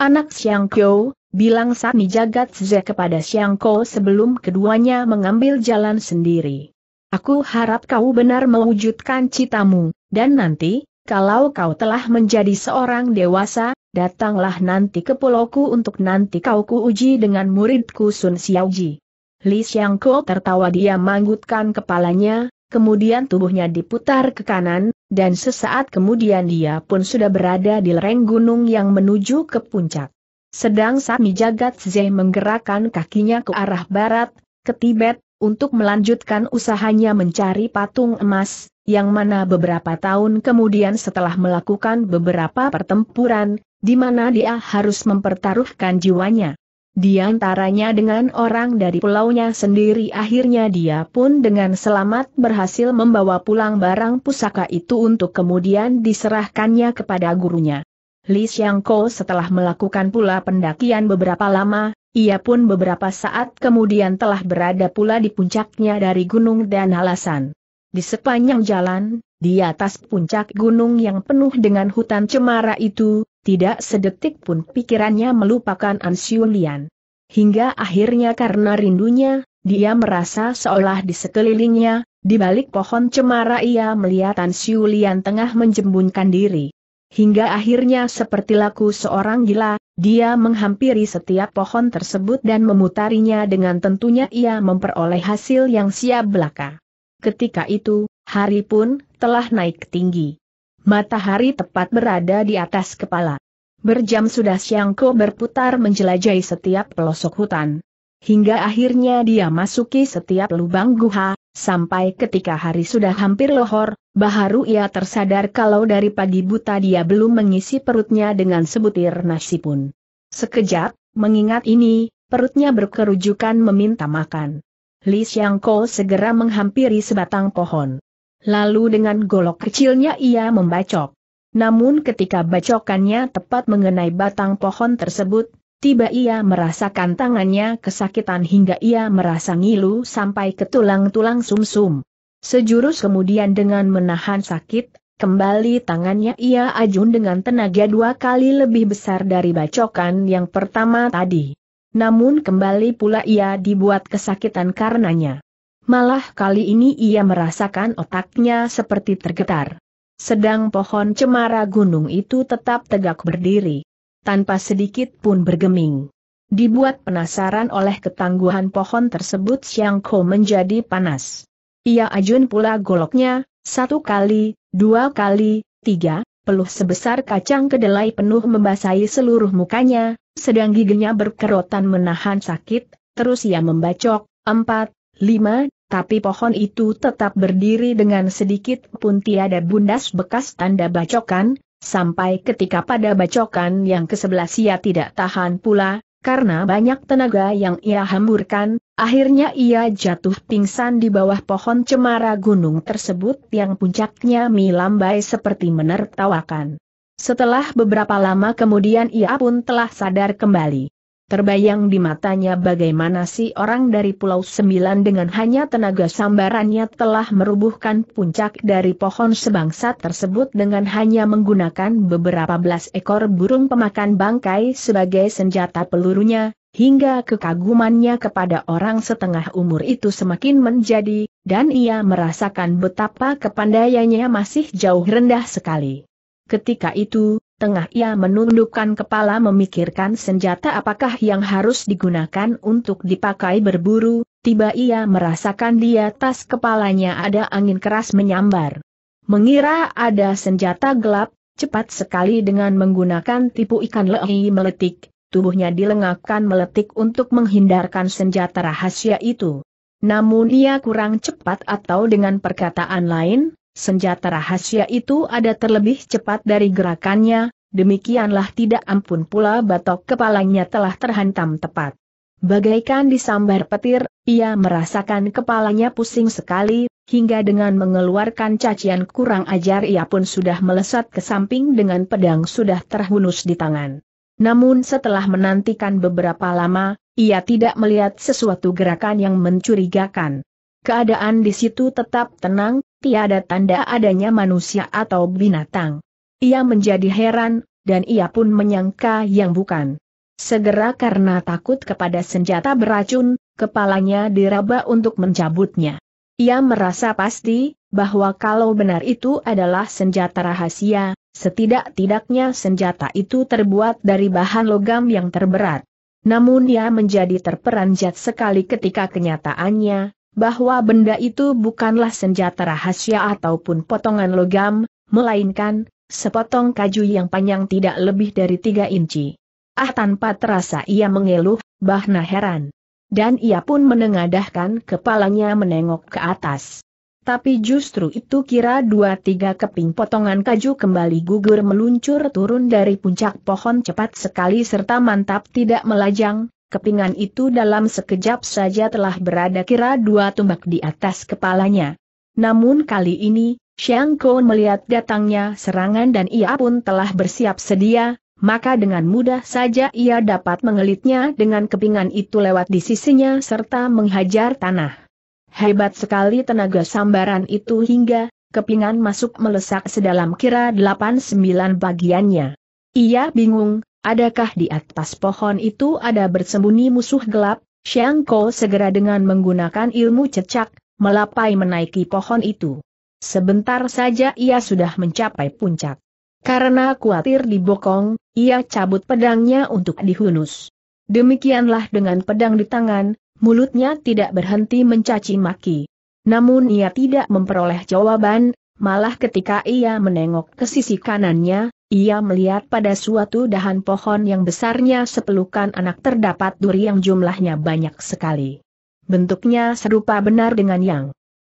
Anak Xiang Kyo, bilang Satmi Jagat Z kepada Xiang Kyo sebelum keduanya mengambil jalan sendiri. Aku harap kau benar mewujudkan citamu, dan nanti, kalau kau telah menjadi seorang dewasa, datanglah nanti ke pulauku untuk nanti kau uji dengan muridku Sun Xiaoji. Li Xiangko tertawa dia manggutkan kepalanya, kemudian tubuhnya diputar ke kanan, dan sesaat kemudian dia pun sudah berada di lereng gunung yang menuju ke puncak. Sedang Sami Jagat Zhe menggerakkan kakinya ke arah barat, ke Tibet, untuk melanjutkan usahanya mencari patung emas, yang mana beberapa tahun kemudian setelah melakukan beberapa pertempuran, di mana dia harus mempertaruhkan jiwanya. Di antaranya dengan orang dari pulaunya sendiri akhirnya dia pun dengan selamat berhasil membawa pulang barang pusaka itu untuk kemudian diserahkannya kepada gurunya. Li Xiangko setelah melakukan pula pendakian beberapa lama, ia pun beberapa saat kemudian telah berada pula di puncaknya dari gunung dan alasan. Di sepanjang jalan, di atas puncak gunung yang penuh dengan hutan cemara itu, tidak sedetik pun pikirannya melupakan Ansiun Lian. Hingga akhirnya karena rindunya, dia merasa seolah di sekelilingnya, di balik pohon cemara ia melihat Ansiun Lian tengah menjembunkan diri. Hingga akhirnya seperti laku seorang gila, dia menghampiri setiap pohon tersebut dan memutarinya dengan tentunya ia memperoleh hasil yang siap belaka. Ketika itu, hari pun telah naik tinggi. Matahari tepat berada di atas kepala. Berjam sudah siang Siangko berputar menjelajahi setiap pelosok hutan. Hingga akhirnya dia masuki setiap lubang guha, sampai ketika hari sudah hampir lohor, baharu ia tersadar kalau dari pagi buta dia belum mengisi perutnya dengan sebutir nasi pun. Sekejap, mengingat ini, perutnya berkerujukan meminta makan. Li Xiangko segera menghampiri sebatang pohon. Lalu dengan golok kecilnya ia membacok. Namun ketika bacokannya tepat mengenai batang pohon tersebut, tiba ia merasakan tangannya kesakitan hingga ia merasa ngilu sampai ke tulang-tulang sumsum. Sejurus kemudian dengan menahan sakit, kembali tangannya ia ajun dengan tenaga dua kali lebih besar dari bacokan yang pertama tadi. Namun kembali pula ia dibuat kesakitan karenanya. Malah kali ini ia merasakan otaknya seperti tergetar. Sedang pohon cemara gunung itu tetap tegak berdiri. Tanpa sedikit pun bergeming. Dibuat penasaran oleh ketangguhan pohon tersebut Siang Ko menjadi panas. Ia ajun pula goloknya, satu kali, dua kali, tiga, peluh sebesar kacang kedelai penuh membasahi seluruh mukanya, sedang giginya berkerotan menahan sakit, terus ia membacok, empat, lima, tapi pohon itu tetap berdiri dengan sedikit pun tiada bundas bekas tanda bacokan, sampai ketika pada bacokan yang ke ke-11 ia tidak tahan pula, karena banyak tenaga yang ia hamburkan, akhirnya ia jatuh pingsan di bawah pohon cemara gunung tersebut yang puncaknya milambai seperti menertawakan. Setelah beberapa lama kemudian ia pun telah sadar kembali. Terbayang di matanya bagaimana si orang dari Pulau Sembilan dengan hanya tenaga sambarannya telah merubuhkan puncak dari pohon sebangsa tersebut dengan hanya menggunakan beberapa belas ekor burung pemakan bangkai sebagai senjata pelurunya, hingga kekagumannya kepada orang setengah umur itu semakin menjadi, dan ia merasakan betapa kepandaiannya masih jauh rendah sekali. Ketika itu, Tengah ia menundukkan kepala memikirkan senjata apakah yang harus digunakan untuk dipakai berburu, tiba ia merasakan di atas kepalanya ada angin keras menyambar. Mengira ada senjata gelap, cepat sekali dengan menggunakan tipu ikan lehi meletik, tubuhnya dilengakkan meletik untuk menghindarkan senjata rahasia itu. Namun ia kurang cepat atau dengan perkataan lain, Senjata rahasia itu ada terlebih cepat dari gerakannya, demikianlah tidak ampun pula batok kepalanya telah terhantam tepat. Bagaikan disambar petir, ia merasakan kepalanya pusing sekali, hingga dengan mengeluarkan cacian kurang ajar ia pun sudah melesat ke samping dengan pedang sudah terhunus di tangan. Namun setelah menantikan beberapa lama, ia tidak melihat sesuatu gerakan yang mencurigakan. Keadaan di situ tetap tenang, tiada tanda adanya manusia atau binatang. Ia menjadi heran, dan ia pun menyangka yang bukan. Segera karena takut kepada senjata beracun, kepalanya diraba untuk mencabutnya. Ia merasa pasti, bahwa kalau benar itu adalah senjata rahasia, setidak-tidaknya senjata itu terbuat dari bahan logam yang terberat. Namun ia menjadi terperanjat sekali ketika kenyataannya, bahwa benda itu bukanlah senjata rahasia ataupun potongan logam, melainkan, sepotong kaju yang panjang tidak lebih dari tiga inci. Ah tanpa terasa ia mengeluh, bahna heran. Dan ia pun menengadahkan kepalanya menengok ke atas. Tapi justru itu kira dua tiga keping potongan kaju kembali gugur meluncur turun dari puncak pohon cepat sekali serta mantap tidak melajang, kepingan itu dalam sekejap saja telah berada kira dua tumbak di atas kepalanya. Namun kali ini, Xiang Kun melihat datangnya serangan dan ia pun telah bersiap sedia, maka dengan mudah saja ia dapat mengelitnya dengan kepingan itu lewat di sisinya serta menghajar tanah. Hebat sekali tenaga sambaran itu hingga kepingan masuk melesak sedalam kira 8-9 bagiannya. Ia bingung, Adakah di atas pohon itu ada bersembunyi musuh gelap? Xiang Ko segera dengan menggunakan ilmu cecak, melapai menaiki pohon itu. Sebentar saja ia sudah mencapai puncak. Karena khawatir dibokong, ia cabut pedangnya untuk dihunus. Demikianlah dengan pedang di tangan, mulutnya tidak berhenti mencaci maki. Namun ia tidak memperoleh jawaban, malah ketika ia menengok ke sisi kanannya, ia melihat pada suatu dahan pohon yang besarnya sepelukan anak terdapat duri yang jumlahnya banyak sekali. Bentuknya serupa benar dengan yang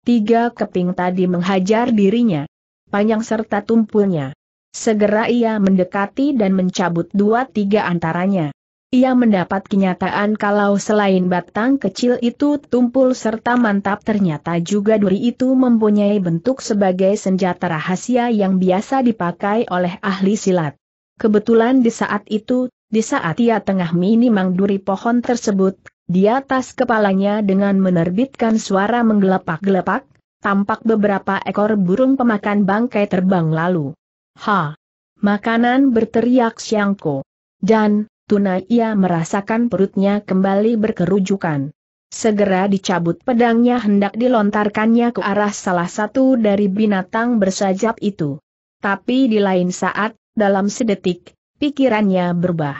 tiga keping tadi menghajar dirinya, panjang serta tumpulnya. Segera ia mendekati dan mencabut dua tiga antaranya. Ia mendapat kenyataan kalau selain batang kecil itu tumpul serta mantap ternyata juga duri itu mempunyai bentuk sebagai senjata rahasia yang biasa dipakai oleh ahli silat. Kebetulan di saat itu, di saat ia tengah minimang duri pohon tersebut, di atas kepalanya dengan menerbitkan suara menggelepak-gelepak, tampak beberapa ekor burung pemakan bangkai terbang lalu. Ha! Makanan berteriak Siangko. Dan, tunai ia merasakan perutnya kembali berkerujukan. Segera dicabut pedangnya hendak dilontarkannya ke arah salah satu dari binatang bersajab itu. Tapi di lain saat, dalam sedetik, pikirannya berubah.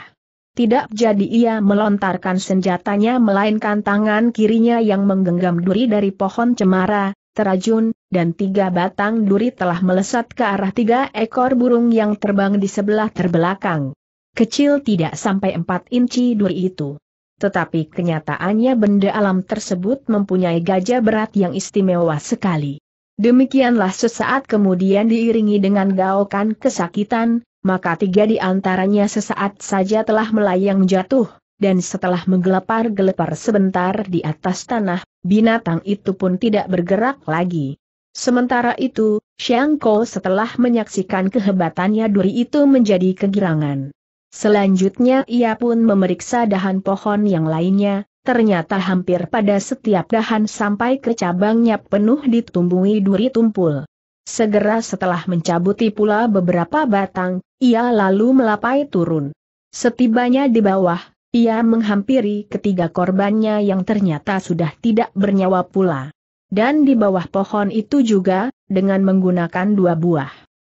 Tidak jadi ia melontarkan senjatanya melainkan tangan kirinya yang menggenggam duri dari pohon cemara, terajun, dan tiga batang duri telah melesat ke arah tiga ekor burung yang terbang di sebelah terbelakang. Kecil tidak sampai 4 inci duri itu. Tetapi kenyataannya benda alam tersebut mempunyai gajah berat yang istimewa sekali. Demikianlah sesaat kemudian diiringi dengan gaokan kesakitan, maka tiga di antaranya sesaat saja telah melayang jatuh, dan setelah menggelepar-gelepar sebentar di atas tanah, binatang itu pun tidak bergerak lagi. Sementara itu, Xiang Ko setelah menyaksikan kehebatannya duri itu menjadi kegirangan. Selanjutnya ia pun memeriksa dahan pohon yang lainnya, ternyata hampir pada setiap dahan sampai ke cabangnya penuh ditumbuhi duri tumpul. Segera setelah mencabuti pula beberapa batang, ia lalu melapai turun. Setibanya di bawah, ia menghampiri ketiga korbannya yang ternyata sudah tidak bernyawa pula. Dan di bawah pohon itu juga, dengan menggunakan dua buah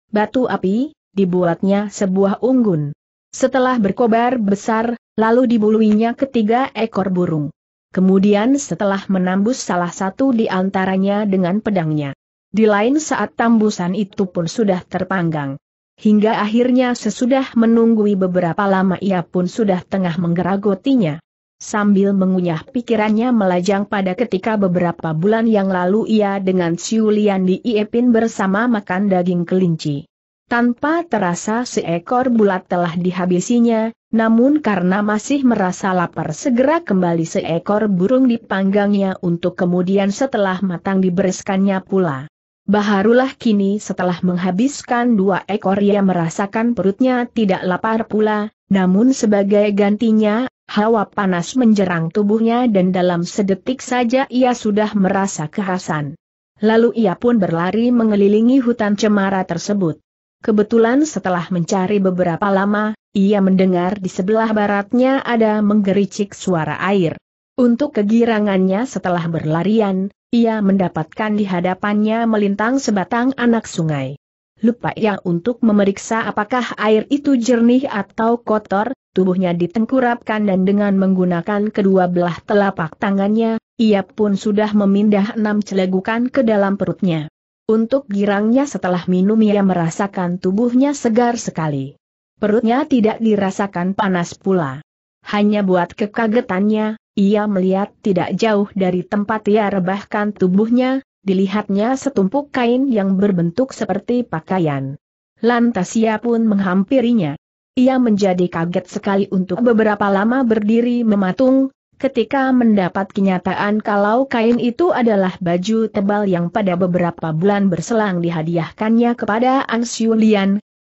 batu api, dibuatnya sebuah unggun. Setelah berkobar besar, lalu dibuluinya ketiga ekor burung. Kemudian setelah menambus salah satu di antaranya dengan pedangnya. Di lain saat tambusan itu pun sudah terpanggang. Hingga akhirnya sesudah menunggui beberapa lama ia pun sudah tengah menggeragotinya. Sambil mengunyah pikirannya melajang pada ketika beberapa bulan yang lalu ia dengan Siulian di diiepin bersama makan daging kelinci. Tanpa terasa seekor bulat telah dihabisinya, namun karena masih merasa lapar segera kembali seekor burung dipanggangnya untuk kemudian setelah matang dibereskannya pula. Baharulah kini setelah menghabiskan dua ekor ia merasakan perutnya tidak lapar pula, namun sebagai gantinya, hawa panas menjerang tubuhnya dan dalam sedetik saja ia sudah merasa kehasan. Lalu ia pun berlari mengelilingi hutan cemara tersebut. Kebetulan setelah mencari beberapa lama, ia mendengar di sebelah baratnya ada menggericik suara air. Untuk kegirangannya setelah berlarian, ia mendapatkan di hadapannya melintang sebatang anak sungai. Lupa ia untuk memeriksa apakah air itu jernih atau kotor, tubuhnya ditengkurapkan dan dengan menggunakan kedua belah telapak tangannya, ia pun sudah memindah enam celegukan ke dalam perutnya. Untuk girangnya setelah minum ia merasakan tubuhnya segar sekali. Perutnya tidak dirasakan panas pula. Hanya buat kekagetannya, ia melihat tidak jauh dari tempat ia rebahkan tubuhnya, dilihatnya setumpuk kain yang berbentuk seperti pakaian. Lantas ia pun menghampirinya. Ia menjadi kaget sekali untuk beberapa lama berdiri mematung, ketika mendapat kenyataan kalau kain itu adalah baju tebal yang pada beberapa bulan berselang dihadiahkannya kepada Ang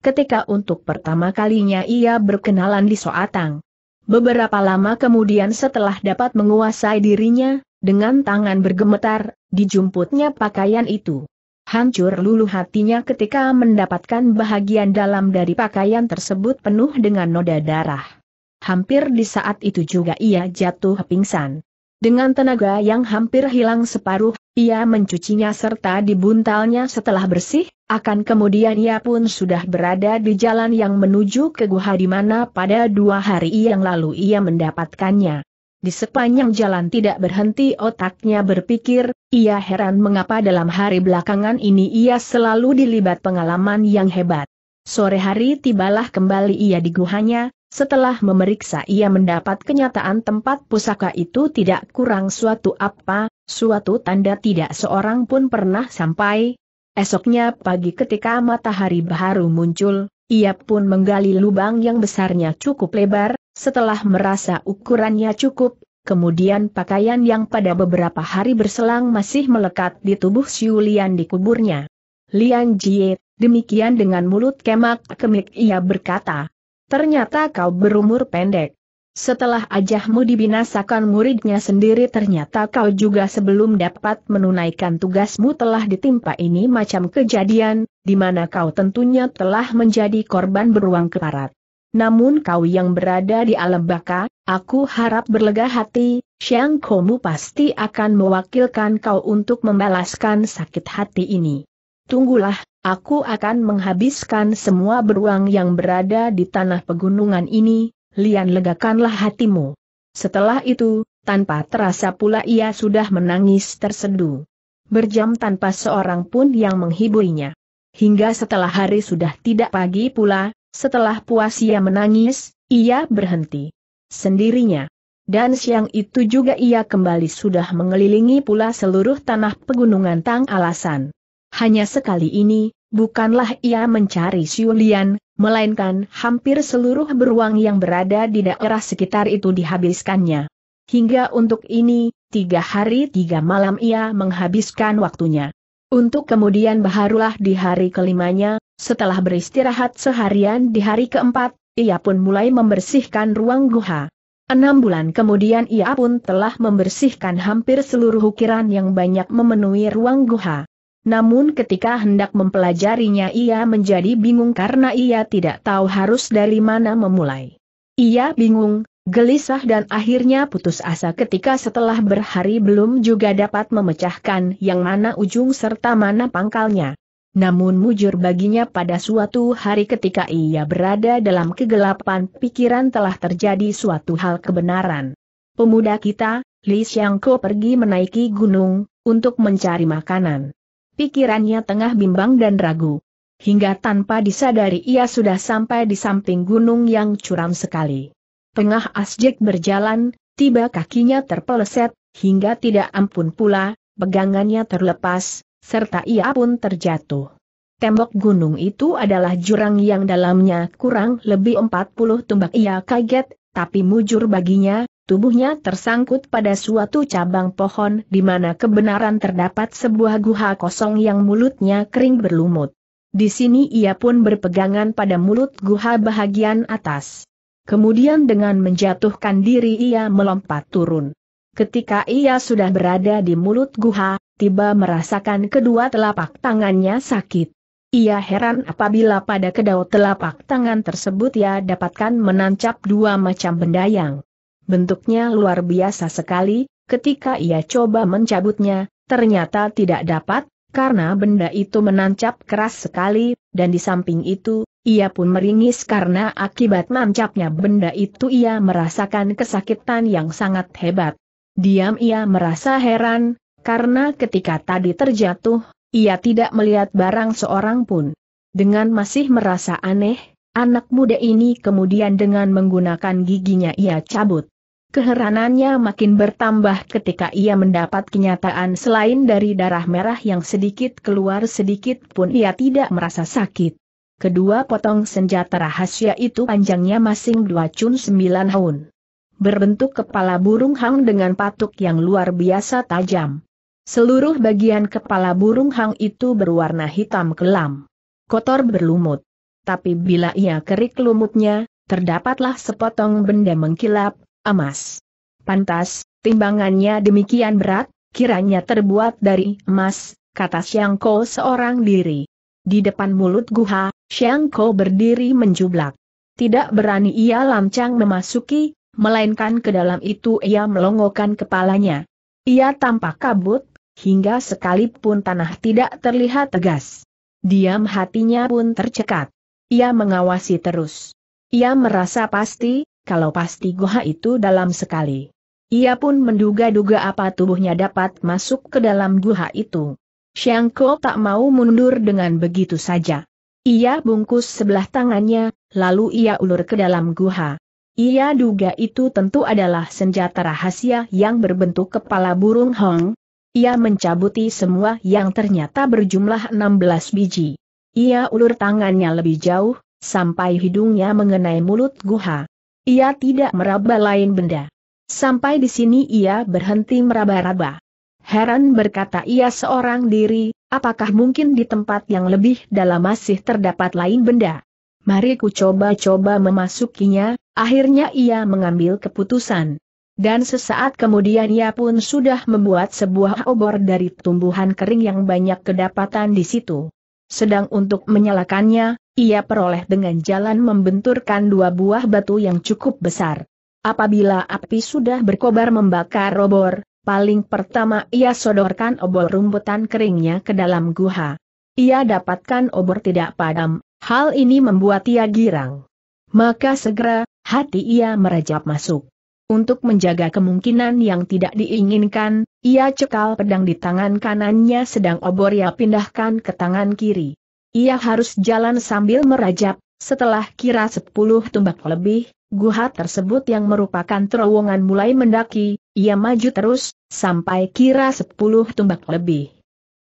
ketika untuk pertama kalinya ia berkenalan di Soatang. Beberapa lama kemudian setelah dapat menguasai dirinya, dengan tangan bergemetar, dijumputnya pakaian itu. Hancur luluh hatinya ketika mendapatkan bahagian dalam dari pakaian tersebut penuh dengan noda darah. Hampir di saat itu juga ia jatuh pingsan. Dengan tenaga yang hampir hilang separuh, ia mencucinya serta dibuntalnya setelah bersih, akan kemudian ia pun sudah berada di jalan yang menuju ke guha di mana pada dua hari yang lalu ia mendapatkannya. Di sepanjang jalan tidak berhenti otaknya berpikir, ia heran mengapa dalam hari belakangan ini ia selalu dilibat pengalaman yang hebat. Sore hari tibalah kembali ia di guhanya, setelah memeriksa ia mendapat kenyataan tempat pusaka itu tidak kurang suatu apa, suatu tanda tidak seorang pun pernah sampai. Esoknya pagi ketika matahari baru muncul, ia pun menggali lubang yang besarnya cukup lebar, setelah merasa ukurannya cukup, kemudian pakaian yang pada beberapa hari berselang masih melekat di tubuh Siulian di kuburnya. Lian Jie, demikian dengan mulut kemak-kemik ia berkata, ternyata kau berumur pendek. Setelah ajahmu dibinasakan muridnya sendiri ternyata kau juga sebelum dapat menunaikan tugasmu telah ditimpa ini macam kejadian, di mana kau tentunya telah menjadi korban beruang keparat. Namun kau yang berada di alam baka, aku harap berlega hati, Xiang Komu pasti akan mewakilkan kau untuk membalaskan sakit hati ini. Tunggulah, Aku akan menghabiskan semua beruang yang berada di tanah pegunungan ini, Lian legakanlah hatimu. Setelah itu, tanpa terasa pula ia sudah menangis terseduh. Berjam tanpa seorang pun yang menghiburnya. Hingga setelah hari sudah tidak pagi pula, setelah puas ia menangis, ia berhenti. Sendirinya. Dan siang itu juga ia kembali sudah mengelilingi pula seluruh tanah pegunungan Tang Alasan. Hanya sekali ini, bukanlah ia mencari Siulian, melainkan hampir seluruh beruang yang berada di daerah sekitar itu dihabiskannya. Hingga untuk ini, tiga hari tiga malam ia menghabiskan waktunya. Untuk kemudian baharulah di hari kelimanya, setelah beristirahat seharian di hari keempat, ia pun mulai membersihkan ruang guha. Enam bulan kemudian ia pun telah membersihkan hampir seluruh ukiran yang banyak memenuhi ruang guha. Namun ketika hendak mempelajarinya ia menjadi bingung karena ia tidak tahu harus dari mana memulai. Ia bingung, gelisah dan akhirnya putus asa ketika setelah berhari belum juga dapat memecahkan yang mana ujung serta mana pangkalnya. Namun mujur baginya pada suatu hari ketika ia berada dalam kegelapan pikiran telah terjadi suatu hal kebenaran. Pemuda kita, Li Xiangko pergi menaiki gunung, untuk mencari makanan pikirannya tengah bimbang dan ragu. Hingga tanpa disadari ia sudah sampai di samping gunung yang curam sekali. Tengah asjek berjalan, tiba kakinya terpeleset, hingga tidak ampun pula, pegangannya terlepas, serta ia pun terjatuh. Tembok gunung itu adalah jurang yang dalamnya kurang lebih 40 tumbak ia kaget, tapi mujur baginya, Tubuhnya tersangkut pada suatu cabang pohon di mana kebenaran terdapat sebuah guha kosong yang mulutnya kering berlumut. Di sini ia pun berpegangan pada mulut guha bahagian atas. Kemudian dengan menjatuhkan diri ia melompat turun. Ketika ia sudah berada di mulut guha, tiba merasakan kedua telapak tangannya sakit. Ia heran apabila pada kedua telapak tangan tersebut ia dapatkan menancap dua macam benda yang Bentuknya luar biasa sekali, ketika ia coba mencabutnya, ternyata tidak dapat, karena benda itu menancap keras sekali, dan di samping itu, ia pun meringis karena akibat mancapnya benda itu ia merasakan kesakitan yang sangat hebat. Diam ia merasa heran, karena ketika tadi terjatuh, ia tidak melihat barang seorang pun. Dengan masih merasa aneh, anak muda ini kemudian dengan menggunakan giginya ia cabut. Keheranannya makin bertambah ketika ia mendapat kenyataan selain dari darah merah yang sedikit keluar sedikit pun ia tidak merasa sakit. Kedua potong senjata rahasia itu panjangnya masing dua cun sembilan haun. Berbentuk kepala burung hang dengan patuk yang luar biasa tajam. Seluruh bagian kepala burung hang itu berwarna hitam kelam. Kotor berlumut. Tapi bila ia kerik lumutnya, terdapatlah sepotong benda mengkilap emas. Pantas, timbangannya demikian berat, kiranya terbuat dari emas, kata Xiang Ko seorang diri. Di depan mulut Guha, Xiang Ko berdiri menjublak. Tidak berani ia lancang memasuki, melainkan ke dalam itu ia melongokkan kepalanya. Ia tampak kabut, hingga sekalipun tanah tidak terlihat tegas. Diam hatinya pun tercekat. Ia mengawasi terus. Ia merasa pasti, kalau pasti guha itu dalam sekali. Ia pun menduga-duga apa tubuhnya dapat masuk ke dalam guha itu. Shangko tak mau mundur dengan begitu saja. Ia bungkus sebelah tangannya, lalu ia ulur ke dalam guha. Ia duga itu tentu adalah senjata rahasia yang berbentuk kepala burung hong. Ia mencabuti semua yang ternyata berjumlah 16 biji. Ia ulur tangannya lebih jauh, sampai hidungnya mengenai mulut guha. Ia tidak meraba lain benda. Sampai di sini ia berhenti meraba-raba. Heran berkata ia seorang diri, apakah mungkin di tempat yang lebih dalam masih terdapat lain benda? Mari ku coba-coba memasukinya, akhirnya ia mengambil keputusan. Dan sesaat kemudian ia pun sudah membuat sebuah obor dari tumbuhan kering yang banyak kedapatan di situ. Sedang untuk menyalakannya, ia peroleh dengan jalan membenturkan dua buah batu yang cukup besar. Apabila api sudah berkobar membakar obor, paling pertama ia sodorkan obor rumputan keringnya ke dalam guha. Ia dapatkan obor tidak padam, hal ini membuat ia girang. Maka segera, hati ia merajap masuk. Untuk menjaga kemungkinan yang tidak diinginkan, ia cekal pedang di tangan kanannya sedang obor ia pindahkan ke tangan kiri. Ia harus jalan sambil merajap, setelah kira sepuluh tumbak lebih, guha tersebut yang merupakan terowongan mulai mendaki, ia maju terus, sampai kira sepuluh tumbak lebih.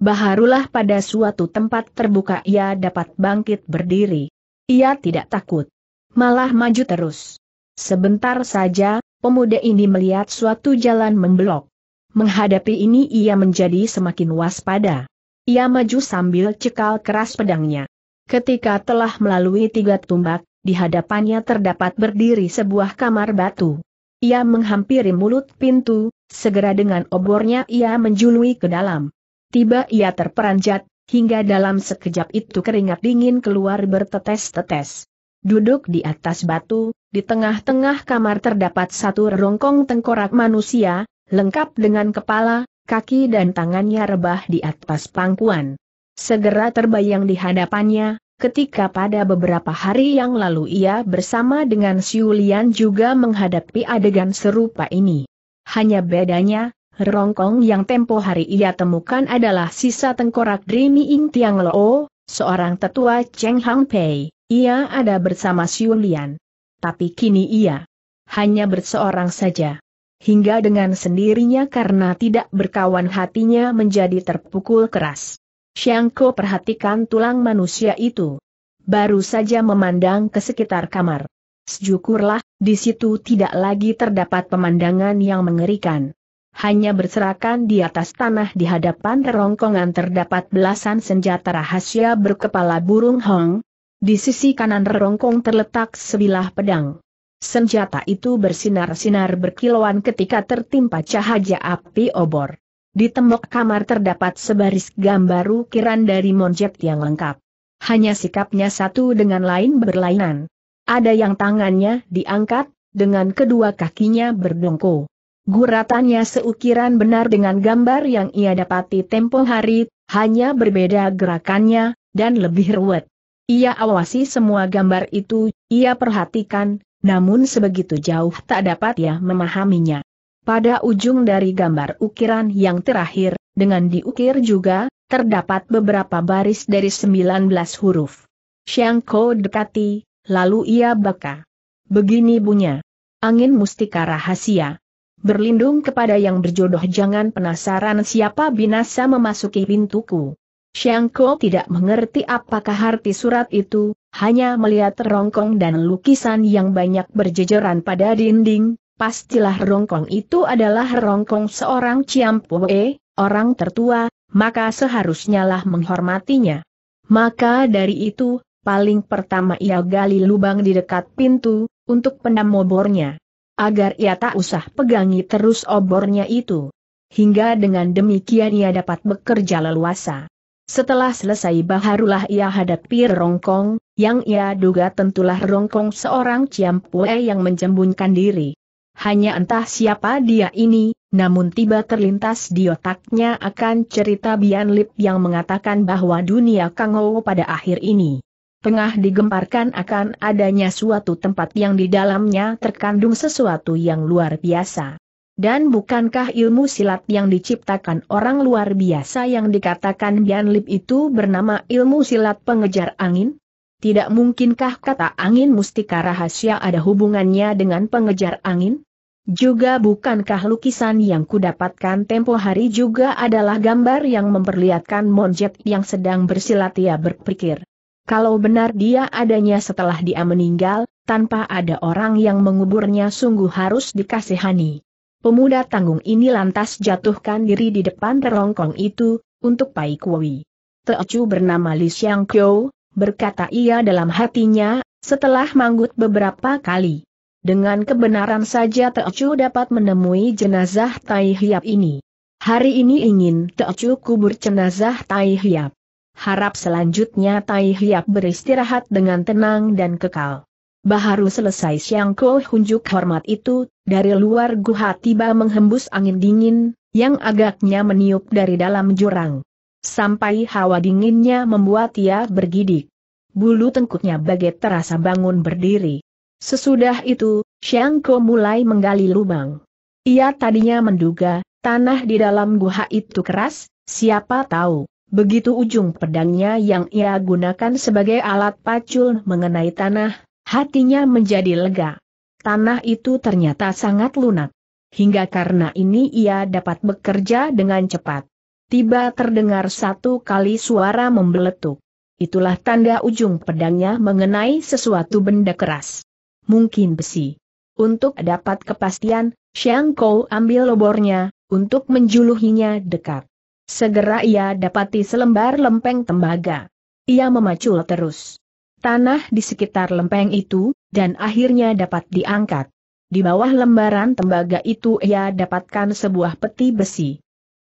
Baharulah pada suatu tempat terbuka ia dapat bangkit berdiri. Ia tidak takut. Malah maju terus. Sebentar saja, pemuda ini melihat suatu jalan memblok. Menghadapi ini ia menjadi semakin waspada. Ia maju sambil cekal keras pedangnya. Ketika telah melalui tiga tumbak, di hadapannya terdapat berdiri sebuah kamar batu. Ia menghampiri mulut pintu, segera dengan obornya ia menjului ke dalam. Tiba ia terperanjat, hingga dalam sekejap itu keringat dingin keluar bertetes-tetes. Duduk di atas batu, di tengah-tengah kamar terdapat satu rongkong tengkorak manusia, lengkap dengan kepala, kaki dan tangannya rebah di atas pangkuan. Segera terbayang di hadapannya, ketika pada beberapa hari yang lalu ia bersama dengan Siulian juga menghadapi adegan serupa ini. Hanya bedanya, rongkong yang tempo hari ia temukan adalah sisa tengkorak Dreamy Ing Tiang Lo, seorang tetua Cheng Hang Pei, ia ada bersama Siulian. Tapi kini ia hanya berseorang saja hingga dengan sendirinya karena tidak berkawan hatinya menjadi terpukul keras. Shangko perhatikan tulang manusia itu. Baru saja memandang ke sekitar kamar. Sejukurlah, di situ tidak lagi terdapat pemandangan yang mengerikan. Hanya berserakan di atas tanah di hadapan rongkongan terdapat belasan senjata rahasia berkepala burung hong. Di sisi kanan rongkong terletak sebilah pedang. Senjata itu bersinar-sinar berkilauan ketika tertimpa cahaya api obor. Di tembok kamar terdapat sebaris gambar ukiran dari monjet yang lengkap. Hanya sikapnya satu dengan lain berlainan. Ada yang tangannya diangkat, dengan kedua kakinya berdongko. Guratannya seukiran benar dengan gambar yang ia dapati tempo hari, hanya berbeda gerakannya, dan lebih ruwet. Ia awasi semua gambar itu, ia perhatikan, namun sebegitu jauh tak dapat ia ya memahaminya. Pada ujung dari gambar ukiran yang terakhir, dengan diukir juga, terdapat beberapa baris dari 19 huruf. Xiangko dekati, lalu ia baka. Begini bunya. Angin mustika rahasia. Berlindung kepada yang berjodoh jangan penasaran siapa binasa memasuki pintuku. Xiangko tidak mengerti apakah arti surat itu, hanya melihat rongkong dan lukisan yang banyak berjejeran pada dinding, pastilah rongkong itu adalah rongkong seorang Ciampue, orang tertua, maka seharusnya lah menghormatinya. Maka dari itu, paling pertama ia gali lubang di dekat pintu, untuk pendam obornya. Agar ia tak usah pegangi terus obornya itu. Hingga dengan demikian ia dapat bekerja leluasa. Setelah selesai baharulah ia hadapi rongkong, yang ia duga tentulah rongkong seorang Ciampue yang menjembunkan diri. Hanya entah siapa dia ini, namun tiba terlintas di otaknya akan cerita Bian Lip yang mengatakan bahwa dunia Kangou pada akhir ini tengah digemparkan akan adanya suatu tempat yang di dalamnya terkandung sesuatu yang luar biasa. Dan bukankah ilmu silat yang diciptakan orang luar biasa yang dikatakan Bian Lip itu bernama ilmu silat pengejar angin? Tidak mungkinkah kata angin mustika rahasia ada hubungannya dengan pengejar angin? Juga bukankah lukisan yang kudapatkan tempo hari juga adalah gambar yang memperlihatkan monjet yang sedang bersilat ia berpikir. Kalau benar dia adanya setelah dia meninggal, tanpa ada orang yang menguburnya sungguh harus dikasihani. Pemuda tanggung ini lantas jatuhkan diri di depan terongkong itu, untuk Pai Kui. Teocu bernama Li Xiang Kyo, berkata ia dalam hatinya, setelah manggut beberapa kali. Dengan kebenaran saja Teocu dapat menemui jenazah Tai Hiap ini. Hari ini ingin Teocu kubur jenazah Tai Hiap. Harap selanjutnya Tai Hiap beristirahat dengan tenang dan kekal. Baharu selesai Siang Ko hunjuk hormat itu, dari luar guha tiba menghembus angin dingin, yang agaknya meniup dari dalam jurang sampai hawa dinginnya membuat ia bergidik. Bulu tengkuknya bagai terasa bangun berdiri. Sesudah itu, Shangko mulai menggali lubang. Ia tadinya menduga, tanah di dalam guha itu keras, siapa tahu, begitu ujung pedangnya yang ia gunakan sebagai alat pacul mengenai tanah, hatinya menjadi lega. Tanah itu ternyata sangat lunak. Hingga karena ini ia dapat bekerja dengan cepat tiba terdengar satu kali suara membeletuk. Itulah tanda ujung pedangnya mengenai sesuatu benda keras. Mungkin besi. Untuk dapat kepastian, Xiang Kou ambil lobornya, untuk menjuluhinya dekat. Segera ia dapati selembar lempeng tembaga. Ia memacul terus. Tanah di sekitar lempeng itu, dan akhirnya dapat diangkat. Di bawah lembaran tembaga itu ia dapatkan sebuah peti besi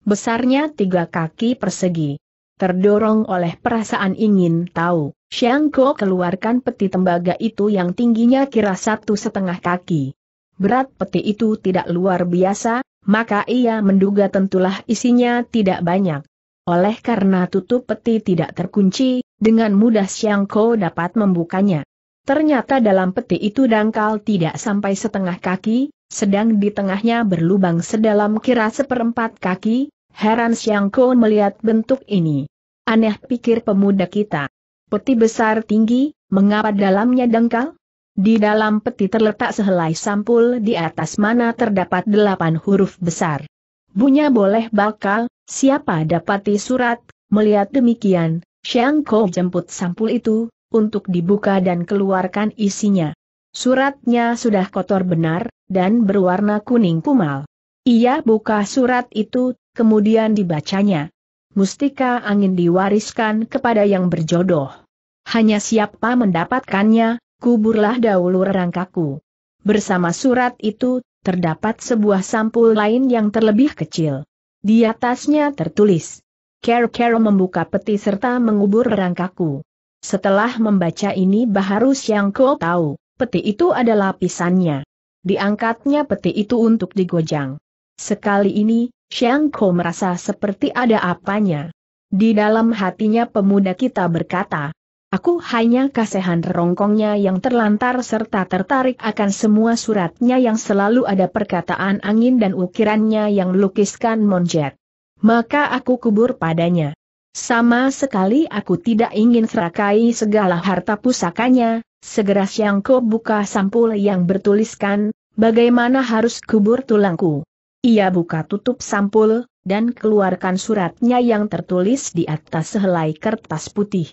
besarnya tiga kaki persegi. Terdorong oleh perasaan ingin tahu, Shangko keluarkan peti tembaga itu yang tingginya kira satu setengah kaki. Berat peti itu tidak luar biasa, maka ia menduga tentulah isinya tidak banyak. Oleh karena tutup peti tidak terkunci, dengan mudah Shangko dapat membukanya. Ternyata dalam peti itu dangkal tidak sampai setengah kaki, sedang di tengahnya berlubang sedalam kira seperempat kaki, heran Siang Ko melihat bentuk ini. Aneh pikir pemuda kita. Peti besar tinggi, mengapa dalamnya dangkal? Di dalam peti terletak sehelai sampul di atas mana terdapat delapan huruf besar. Bunya boleh bakal, siapa dapati surat, melihat demikian, Siang Ko jemput sampul itu, untuk dibuka dan keluarkan isinya. Suratnya sudah kotor benar, dan berwarna kuning kumal. Ia buka surat itu, kemudian dibacanya. Mustika angin diwariskan kepada yang berjodoh. Hanya siapa mendapatkannya, kuburlah dahulu rangkaku. Bersama surat itu, terdapat sebuah sampul lain yang terlebih kecil. Di atasnya tertulis, Care Care membuka peti serta mengubur rangkaku. Setelah membaca ini Baharus yang kau tahu. Peti itu ada lapisannya. Diangkatnya peti itu untuk digojang. Sekali ini, Xiang Ko merasa seperti ada apanya. Di dalam hatinya pemuda kita berkata, Aku hanya kasehan rongkongnya yang terlantar serta tertarik akan semua suratnya yang selalu ada perkataan angin dan ukirannya yang lukiskan monjet. Maka aku kubur padanya. Sama sekali aku tidak ingin serakai segala harta pusakanya, Segera Siangko buka sampul yang bertuliskan, bagaimana harus kubur tulangku. Ia buka tutup sampul, dan keluarkan suratnya yang tertulis di atas sehelai kertas putih.